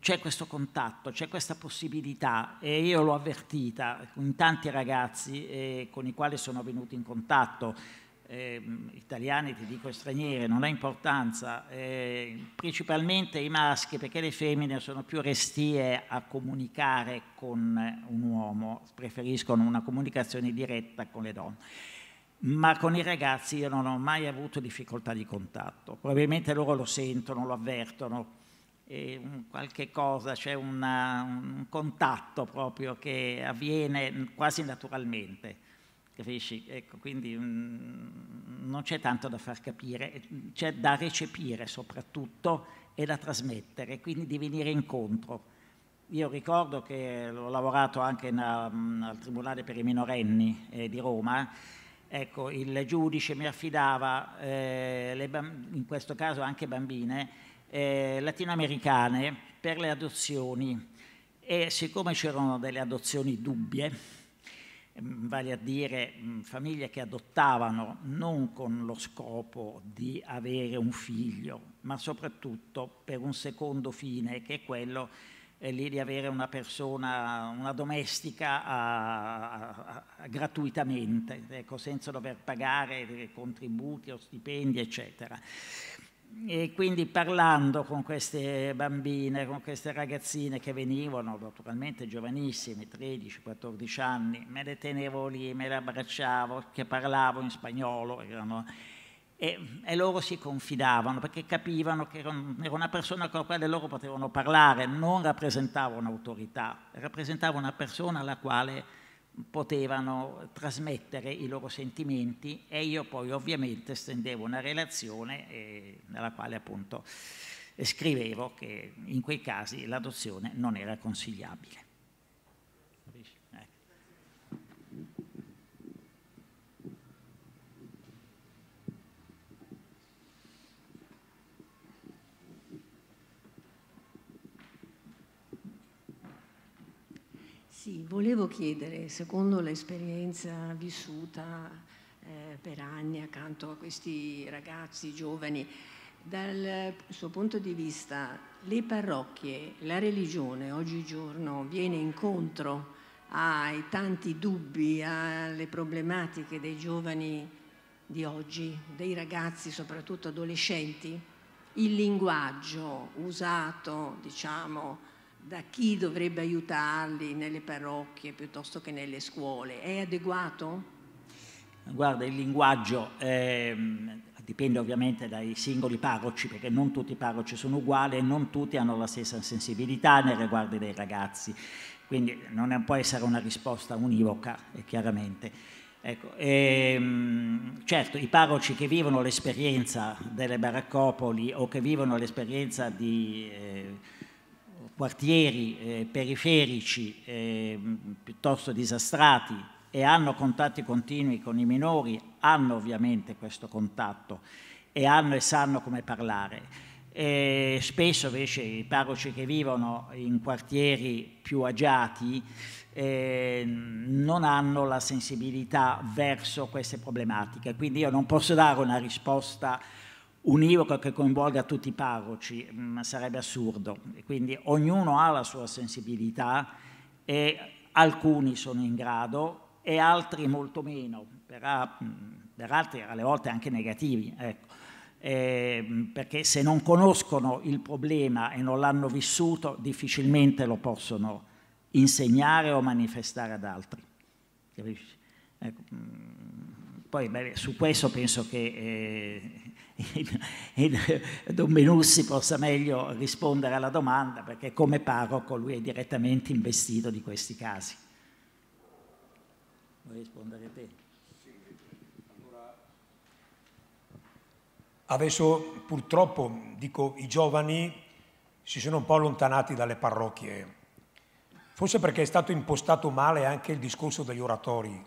c'è questo contatto, c'è questa possibilità e io l'ho avvertita in tanti ragazzi eh, con i quali sono venuto in contatto eh, italiane, ti dico straniere, non ha importanza, eh, principalmente i maschi perché le femmine sono più restie a comunicare con un uomo, preferiscono una comunicazione diretta con le donne. Ma con i ragazzi io non ho mai avuto difficoltà di contatto, probabilmente loro lo sentono, lo avvertono, qualche cosa, c'è cioè un contatto proprio che avviene quasi naturalmente. Capisci? Ecco, quindi mh, mm, non c'è tanto da far capire, c'è da recepire soprattutto e da trasmettere, quindi di venire incontro. Io ricordo che ho lavorato anche a, mh, mm, al Tribunale per i minorenni eh, di Roma, ecco, il giudice mi affidava, eh, in questo caso anche bambine, eh, latinoamericane per le adozioni e siccome c'erano delle adozioni dubbie, Mm, vale a dire mm, famiglie che adottavano non con lo scopo di avere un figlio, ma soprattutto per un secondo fine, che è quello eh, lì di avere una persona, una domestica a, a, a, gratuitamente, ecco, senza dover pagare eh, contributi o stipendi, eccetera. E quindi parlando con queste bambine, con queste ragazzine che venivano naturalmente giovanissime, 13-14 anni, me le tenevo lì, me le abbracciavo, che parlavo in spagnolo, erano, e, e, loro si confidavano perché capivano che ero, una persona con la quale loro potevano parlare, non rappresentavo un'autorità, rappresentavo una persona alla quale potevano trasmettere i loro sentimenti e io poi ovviamente stendevo una relazione eh, nella quale appunto scrivevo che in quei casi l'adozione non era consigliabile. Sì, volevo chiedere, secondo l'esperienza vissuta eh, per anni accanto a questi ragazzi giovani, dal suo punto di vista le parrocchie, la religione oggigiorno viene incontro ai tanti dubbi, alle problematiche dei giovani di oggi, dei ragazzi soprattutto adolescenti? Il linguaggio usato, diciamo, da chi dovrebbe aiutarli nelle parrocchie piuttosto che nelle scuole? È adeguato? Guarda, il linguaggio eh, dipende ovviamente dai singoli parroci, perché non tutti i parroci sono uguali e non tutti hanno la stessa sensibilità nei riguardi dei ragazzi. Quindi non può essere una risposta univoca, eh, chiaramente. Ecco, ehm, certo, i parroci che vivono l'esperienza delle baraccopoli o che vivono l'esperienza di... Eh, quartieri eh, periferici eh, piuttosto disastrati e hanno contatti continui con i minori, hanno ovviamente questo contatto e hanno e sanno come parlare. E spesso invece i parroci che vivono in quartieri più agiati eh, non hanno la sensibilità verso queste problematiche, quindi io non posso dare una risposta univoca che coinvolga tutti i parroci, mh, mm, sarebbe assurdo. Quindi ognuno ha la sua sensibilità e alcuni sono in grado e altri molto meno, per, a, mm, per altri alle volte anche negativi. Ecco. Eh, perché se non conoscono il problema e non l'hanno vissuto, difficilmente lo possono insegnare o manifestare ad altri. Ecco. Poi beh, su questo penso che eh, Don Benussi possa meglio rispondere alla domanda perché come parroco lui è direttamente investito di questi casi. Vuoi rispondere te? adesso purtroppo, dico, i giovani si sono un po' allontanati dalle parrocchie, forse perché è stato impostato male anche il discorso degli oratori.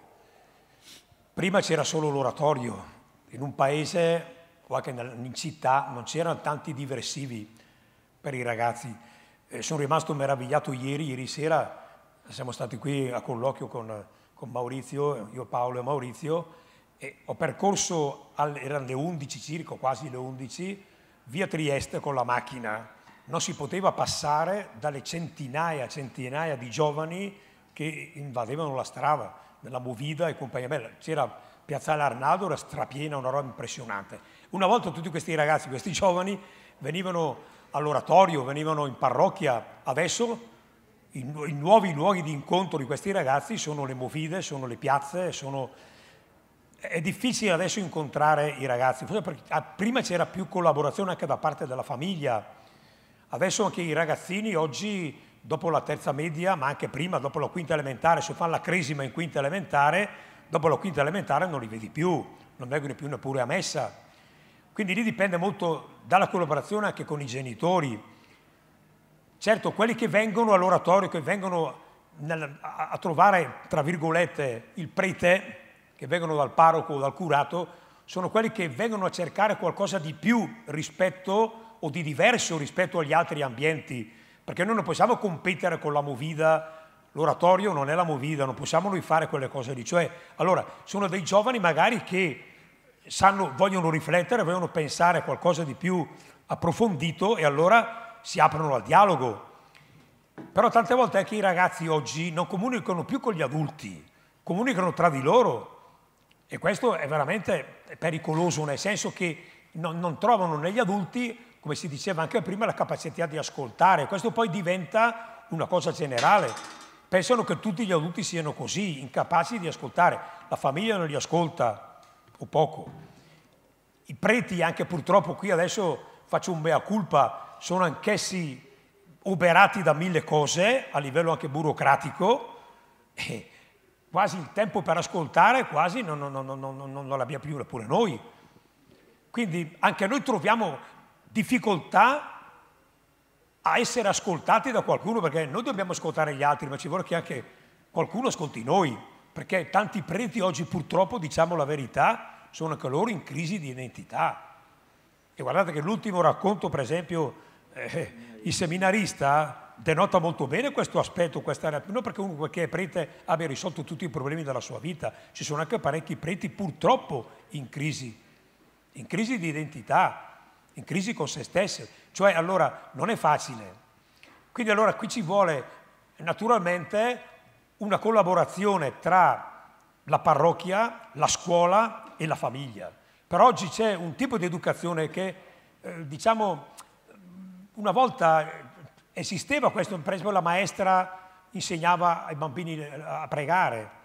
Prima c'era solo l'oratorio, in un paese o anche in città non c'erano tanti diversivi per i ragazzi. Eh, sono rimasto meravigliato ieri, ieri sera, siamo stati qui a colloquio con, con Maurizio, io Paolo e Maurizio, e ho percorso, al, erano le 11 circa, quasi le 11, via Trieste con la macchina. Non si poteva passare dalle centinaia e centinaia di giovani che invadevano la strada, nella Movida e compagnia bella. C'era Piazzale Arnaldo, era strapiena, una roba impressionante una volta tutti questi ragazzi, questi giovani, venivano all'oratorio, venivano in parrocchia, adesso i, i, nuovi luoghi di incontro di questi ragazzi sono le movide, sono le piazze, sono... è difficile adesso incontrare i ragazzi, perché ah, prima c'era più collaborazione anche da parte della famiglia, adesso anche i ragazzini oggi dopo la terza media, ma anche prima, dopo la quinta elementare, se fanno la cresima in quinta elementare, dopo la quinta elementare non li vedi più, non vengono più neppure a messa quindi lì dipende molto dalla collaborazione anche con i genitori. Certo, quelli che vengono all'oratorio, che vengono a trovare, tra virgolette, il prete, che vengono dal parroco o dal curato, sono quelli che vengono a cercare qualcosa di più rispetto o di diverso rispetto agli altri ambienti, perché noi non possiamo competere con la movida, l'oratorio non è la movida, non possiamo noi fare quelle cose lì. Cioè, allora, sono dei giovani magari che sanno, vogliono riflettere, vogliono pensare a qualcosa di più approfondito e allora si aprono al dialogo. Però tante volte anche i ragazzi oggi non comunicano più con gli adulti, comunicano tra di loro e questo è veramente pericoloso, nel senso che non, non trovano negli adulti, come si diceva anche prima, la capacità di ascoltare. Questo poi diventa una cosa generale. Pensano che tutti gli adulti siano così, incapaci di ascoltare. La famiglia non li ascolta, o poco. I preti, anche purtroppo qui adesso faccio un mea culpa, sono anch'essi oberati da mille cose a livello anche burocratico. E eh, quasi il tempo per ascoltare, quasi non, non, non, non l'abbiamo più neppure noi. Quindi anche noi troviamo difficoltà a essere ascoltati da qualcuno, perché noi dobbiamo ascoltare gli altri, ma ci vuole che anche qualcuno ascolti noi perché tanti preti oggi purtroppo, diciamo la verità, sono anche loro in crisi di identità. E guardate che l'ultimo racconto, per esempio, eh, il seminarista denota molto bene questo aspetto, questa, non perché uno che è prete abbia risolto tutti i problemi della sua vita, ci sono anche parecchi preti purtroppo in crisi, in crisi di identità, in crisi con se stesse. Cioè allora non è facile. Quindi allora qui ci vuole naturalmente una collaborazione tra la parrocchia, la scuola e la famiglia. Per oggi c'è un tipo di educazione che, eh, diciamo, una volta esisteva questo, per esempio la maestra insegnava ai bambini eh, a pregare,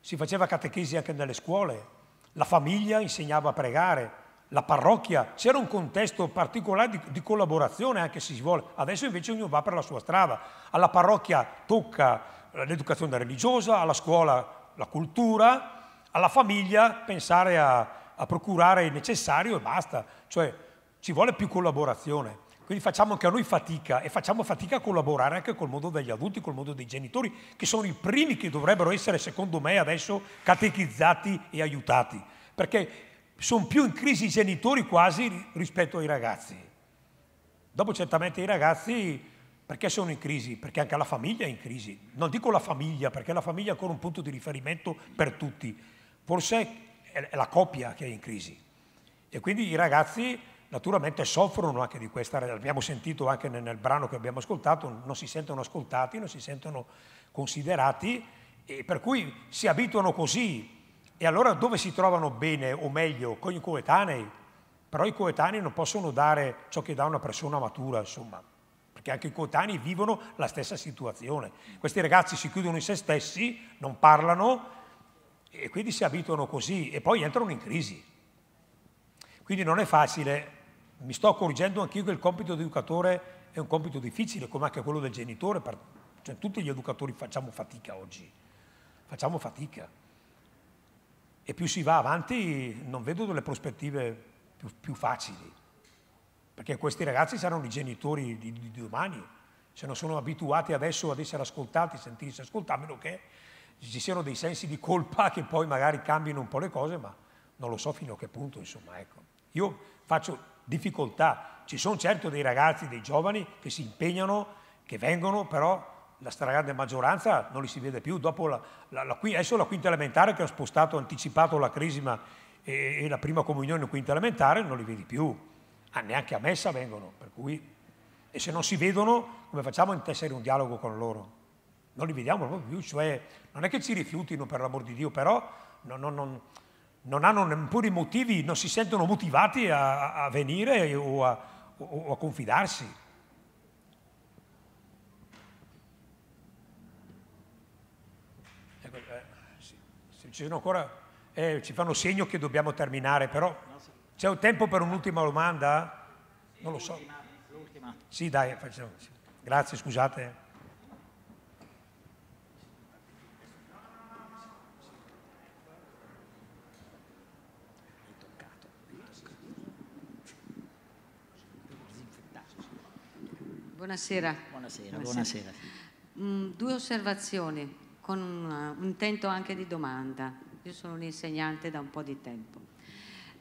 si faceva catechesi anche nelle scuole, la famiglia insegnava a pregare, la parrocchia, c'era un contesto particolare di, di collaborazione anche se si vuole, adesso invece ognuno va per la sua strada, alla parrocchia tocca all'educazione religiosa, alla scuola, la cultura, alla famiglia, pensare a, a procurare il necessario e basta. Cioè ci vuole più collaborazione. Quindi facciamo anche a noi fatica e facciamo fatica a collaborare anche col mondo degli adulti, col mondo dei genitori, che sono i primi che dovrebbero essere, secondo me, adesso catechizzati e aiutati. Perché sono più in crisi i genitori quasi rispetto ai ragazzi. Dopo certamente i ragazzi perché sono in crisi? Perché anche la famiglia è in crisi. Non dico la famiglia, perché la famiglia è ancora un punto di riferimento per tutti. Forse è la coppia che è in crisi. E quindi i ragazzi naturalmente soffrono anche di questa, Abbiamo sentito anche nel, brano che abbiamo ascoltato, non si sentono ascoltati, non si sentono considerati e per cui si abituano così. E allora dove si trovano bene o meglio? Con i coetanei. Però i coetanei non possono dare ciò che dà una persona matura, insomma perché anche i coetanei vivono la stessa situazione. Questi ragazzi si chiudono in se stessi, non parlano e quindi si abituano così e poi entrano in crisi. Quindi non è facile, mi sto accorgendo anch'io che il compito dell'educatore è un compito difficile, come anche quello del genitore, cioè, tutti gli educatori facciamo fatica oggi, facciamo fatica. E più si va avanti non vedo delle prospettive più, più facili perché questi ragazzi saranno i genitori di, di, domani, se non sono abituati adesso ad essere ascoltati, sentirsi ascoltati, a meno che ci siano dei sensi di colpa che poi magari cambino un po' le cose, ma non lo so fino a che punto, insomma, ecco. Io faccio difficoltà, ci sono certo dei ragazzi, dei giovani che si impegnano, che vengono, però la stragrande maggioranza non li si vede più. Dopo la, la, la, adesso la quinta elementare che ho spostato, anticipato la crisma e, e la prima comunione quinta elementare, non li vedi più ah, neanche a messa vengono, per cui, e se non si vedono, come facciamo a intessere un dialogo con loro? Non li vediamo proprio più, cioè non è che ci rifiutino per l'amor di Dio, però non, non, non, non hanno neppure i motivi, non si sentono motivati a, a venire o a, o a confidarsi. Ecco, eh, sì, ci sono ancora, eh, ci fanno segno che dobbiamo terminare, però c'è un tempo per un'ultima domanda? Non lo so. Sì, dai, facciamo. Grazie, scusate. Buonasera. Buonasera, buonasera. buonasera. Mm, due osservazioni con eh, un intento anche di domanda. Io sono un insegnante da un po' di tempo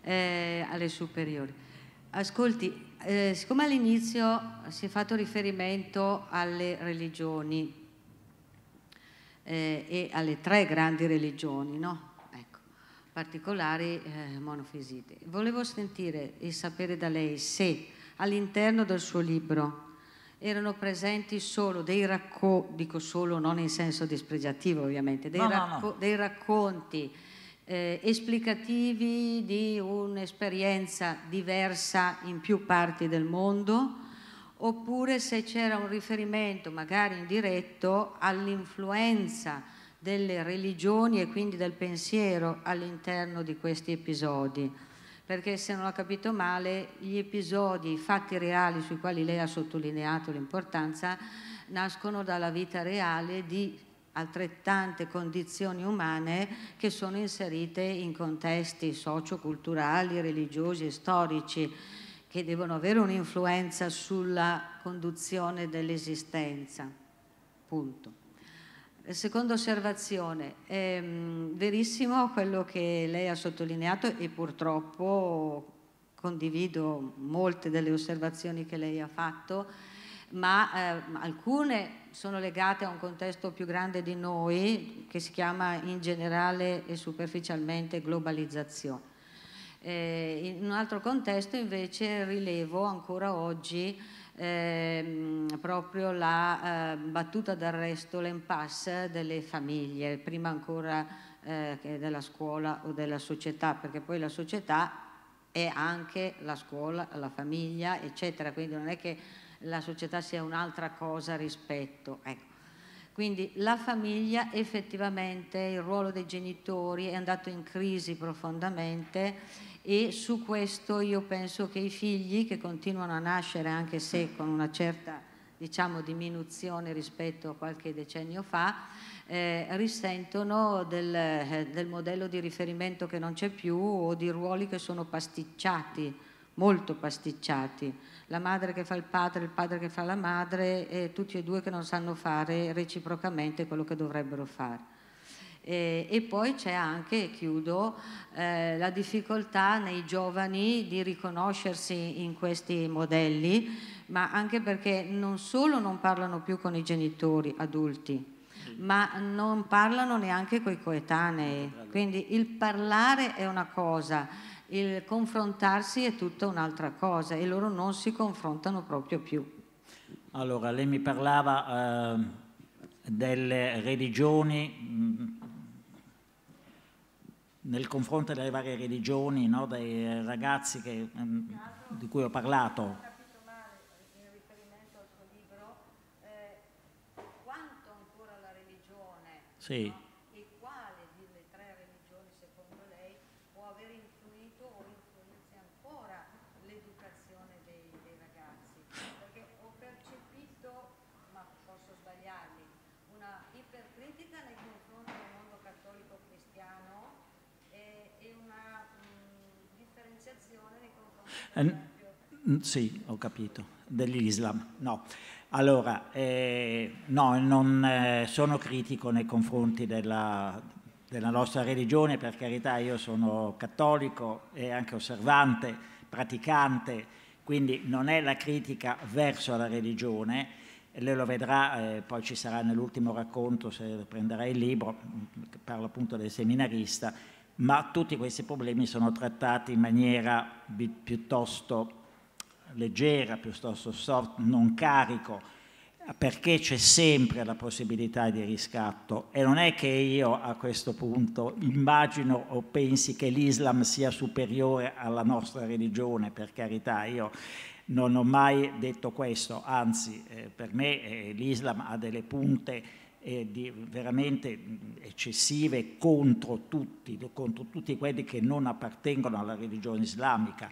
eh, alle superiori. Ascolti, eh, siccome all'inizio si è fatto riferimento alle religioni eh, e alle tre grandi religioni, no? ecco, particolari eh, monofisite, volevo sentire e sapere da lei se all'interno del suo libro erano presenti solo dei racconti, dico solo non in senso dispregiativo ovviamente, dei, no, racco no, no. dei racconti eh, esplicativi di un'esperienza diversa in più parti del mondo, oppure se c'era un riferimento magari indiretto all'influenza delle religioni e quindi del pensiero all'interno di questi episodi. Perché se non ho capito male, gli episodi, i fatti reali sui quali lei ha sottolineato l'importanza, nascono dalla vita reale di altrettante condizioni umane che sono inserite in contesti socioculturali, religiosi e storici che devono avere un'influenza sulla conduzione dell'esistenza. Punto. Seconda osservazione, è ehm, verissimo quello che lei ha sottolineato e purtroppo condivido molte delle osservazioni che lei ha fatto, ma eh, alcune sono legate a un contesto più grande di noi che si chiama in generale e superficialmente globalizzazione. Eh, in un altro contesto invece rilevo ancora oggi ehm, proprio la eh, battuta d'arresto, l'impasse delle famiglie, prima ancora eh, che della scuola o della società, perché poi la società è anche la scuola, la famiglia, eccetera, quindi non è che la società sia un'altra cosa rispetto. Ecco. Quindi la famiglia effettivamente, il ruolo dei genitori è andato in crisi profondamente e su questo io penso che i figli che continuano a nascere anche se con una certa diciamo, diminuzione rispetto a qualche decennio fa, eh, risentono del, eh, del, modello di riferimento che non c'è più o di ruoli che sono pasticciati, molto pasticciati la madre che fa il padre, il padre che fa la madre, eh, tutti e due che non sanno fare reciprocamente quello che dovrebbero fare. E, e poi c'è anche, chiudo, eh, la difficoltà nei giovani di riconoscersi in questi modelli, ma anche perché non solo non parlano più con i genitori adulti, ma non parlano neanche con i coetanei. Quindi il parlare è una cosa, il confrontarsi è tutta un'altra cosa e loro non si confrontano proprio più. Allora, lei mi parlava eh, delle religioni, mm, nel confronto delle varie religioni, no, dei ragazzi che, mm, di cui ho parlato. Eh, sì. No? Eh, sì, ho capito, dell'Islam, no. Allora, eh, no, non eh, sono critico nei confronti della, della nostra religione, per carità io sono cattolico e anche osservante, praticante, quindi non è la critica verso la religione, lei lo vedrà, eh, poi ci sarà nell'ultimo racconto, se prenderai il libro, parlo appunto del seminarista, ma tutti questi problemi sono trattati in maniera piuttosto leggera, piuttosto soft, non carico, perché c'è sempre la possibilità di riscatto e non è che io a questo punto immagino o pensi che l'Islam sia superiore alla nostra religione, per carità, io non ho mai detto questo, anzi eh, per me eh, l'Islam ha delle punte eh, di, veramente eccessive contro tutti, contro tutti quelli che non appartengono alla religione islamica.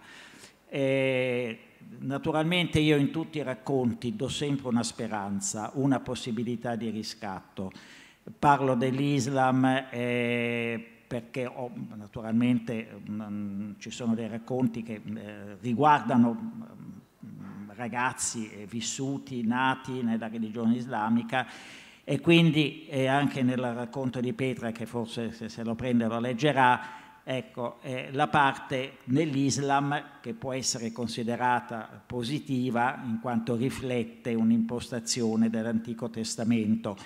Eh, naturalmente io in tutti i racconti do sempre una speranza, una possibilità di riscatto. Parlo dell'Islam eh, perché oh, naturalmente mh, ci sono dei racconti che eh, riguardano mh, ragazzi eh, vissuti, nati nella religione islamica e quindi eh, anche nel racconto di Petra, che forse se, se lo prende lo leggerà, ecco, eh, la parte nell'Islam che può essere considerata positiva in quanto riflette un'impostazione dell'Antico Testamento,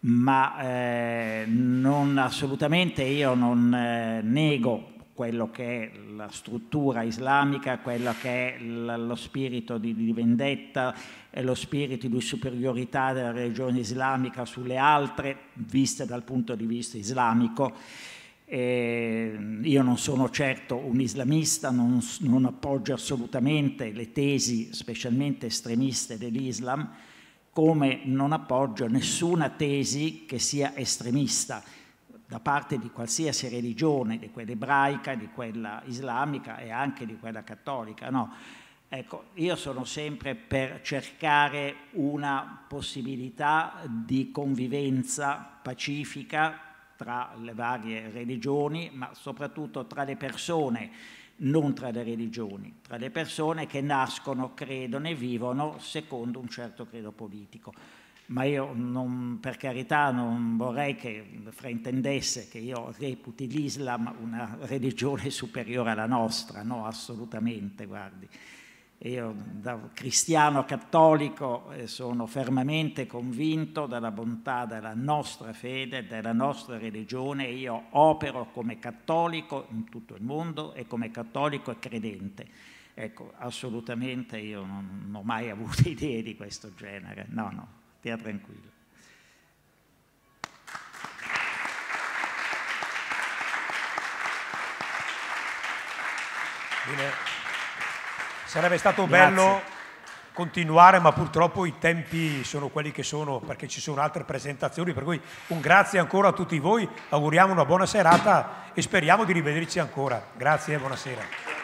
ma eh, non assolutamente io non eh, nego quello che è la struttura islamica, quello che è lo spirito di, di vendetta lo spirito di superiorità della religione islamica sulle altre, viste dal punto di vista islamico. Eh, io non sono certo un islamista, non, non appoggio assolutamente le tesi, specialmente estremiste dell'Islam, come non appoggio nessuna tesi che sia estremista da parte di qualsiasi religione, di quella ebraica, di quella islamica e anche di quella cattolica. No. Ecco, io sono sempre per cercare una possibilità di convivenza pacifica tra le varie religioni, ma soprattutto tra le persone, non tra le religioni, tra le persone che nascono, credono e vivono secondo un certo credo politico ma io non, per carità non vorrei che fraintendesse che io reputi l'Islam una religione superiore alla nostra, no, assolutamente, guardi. Io da cristiano cattolico eh, sono fermamente convinto della bontà della nostra fede, della nostra religione io opero come cattolico in tutto il mondo e come cattolico e credente. Ecco, assolutamente io non, non ho mai avuto <laughs> idee di questo genere, no, no stia tranquillo. Bene. Sarebbe stato Grazie. bello continuare, ma purtroppo i tempi sono quelli che sono, perché ci sono altre presentazioni, per cui un grazie ancora a tutti voi, auguriamo una buona serata e speriamo di rivederci ancora. Grazie e buonasera.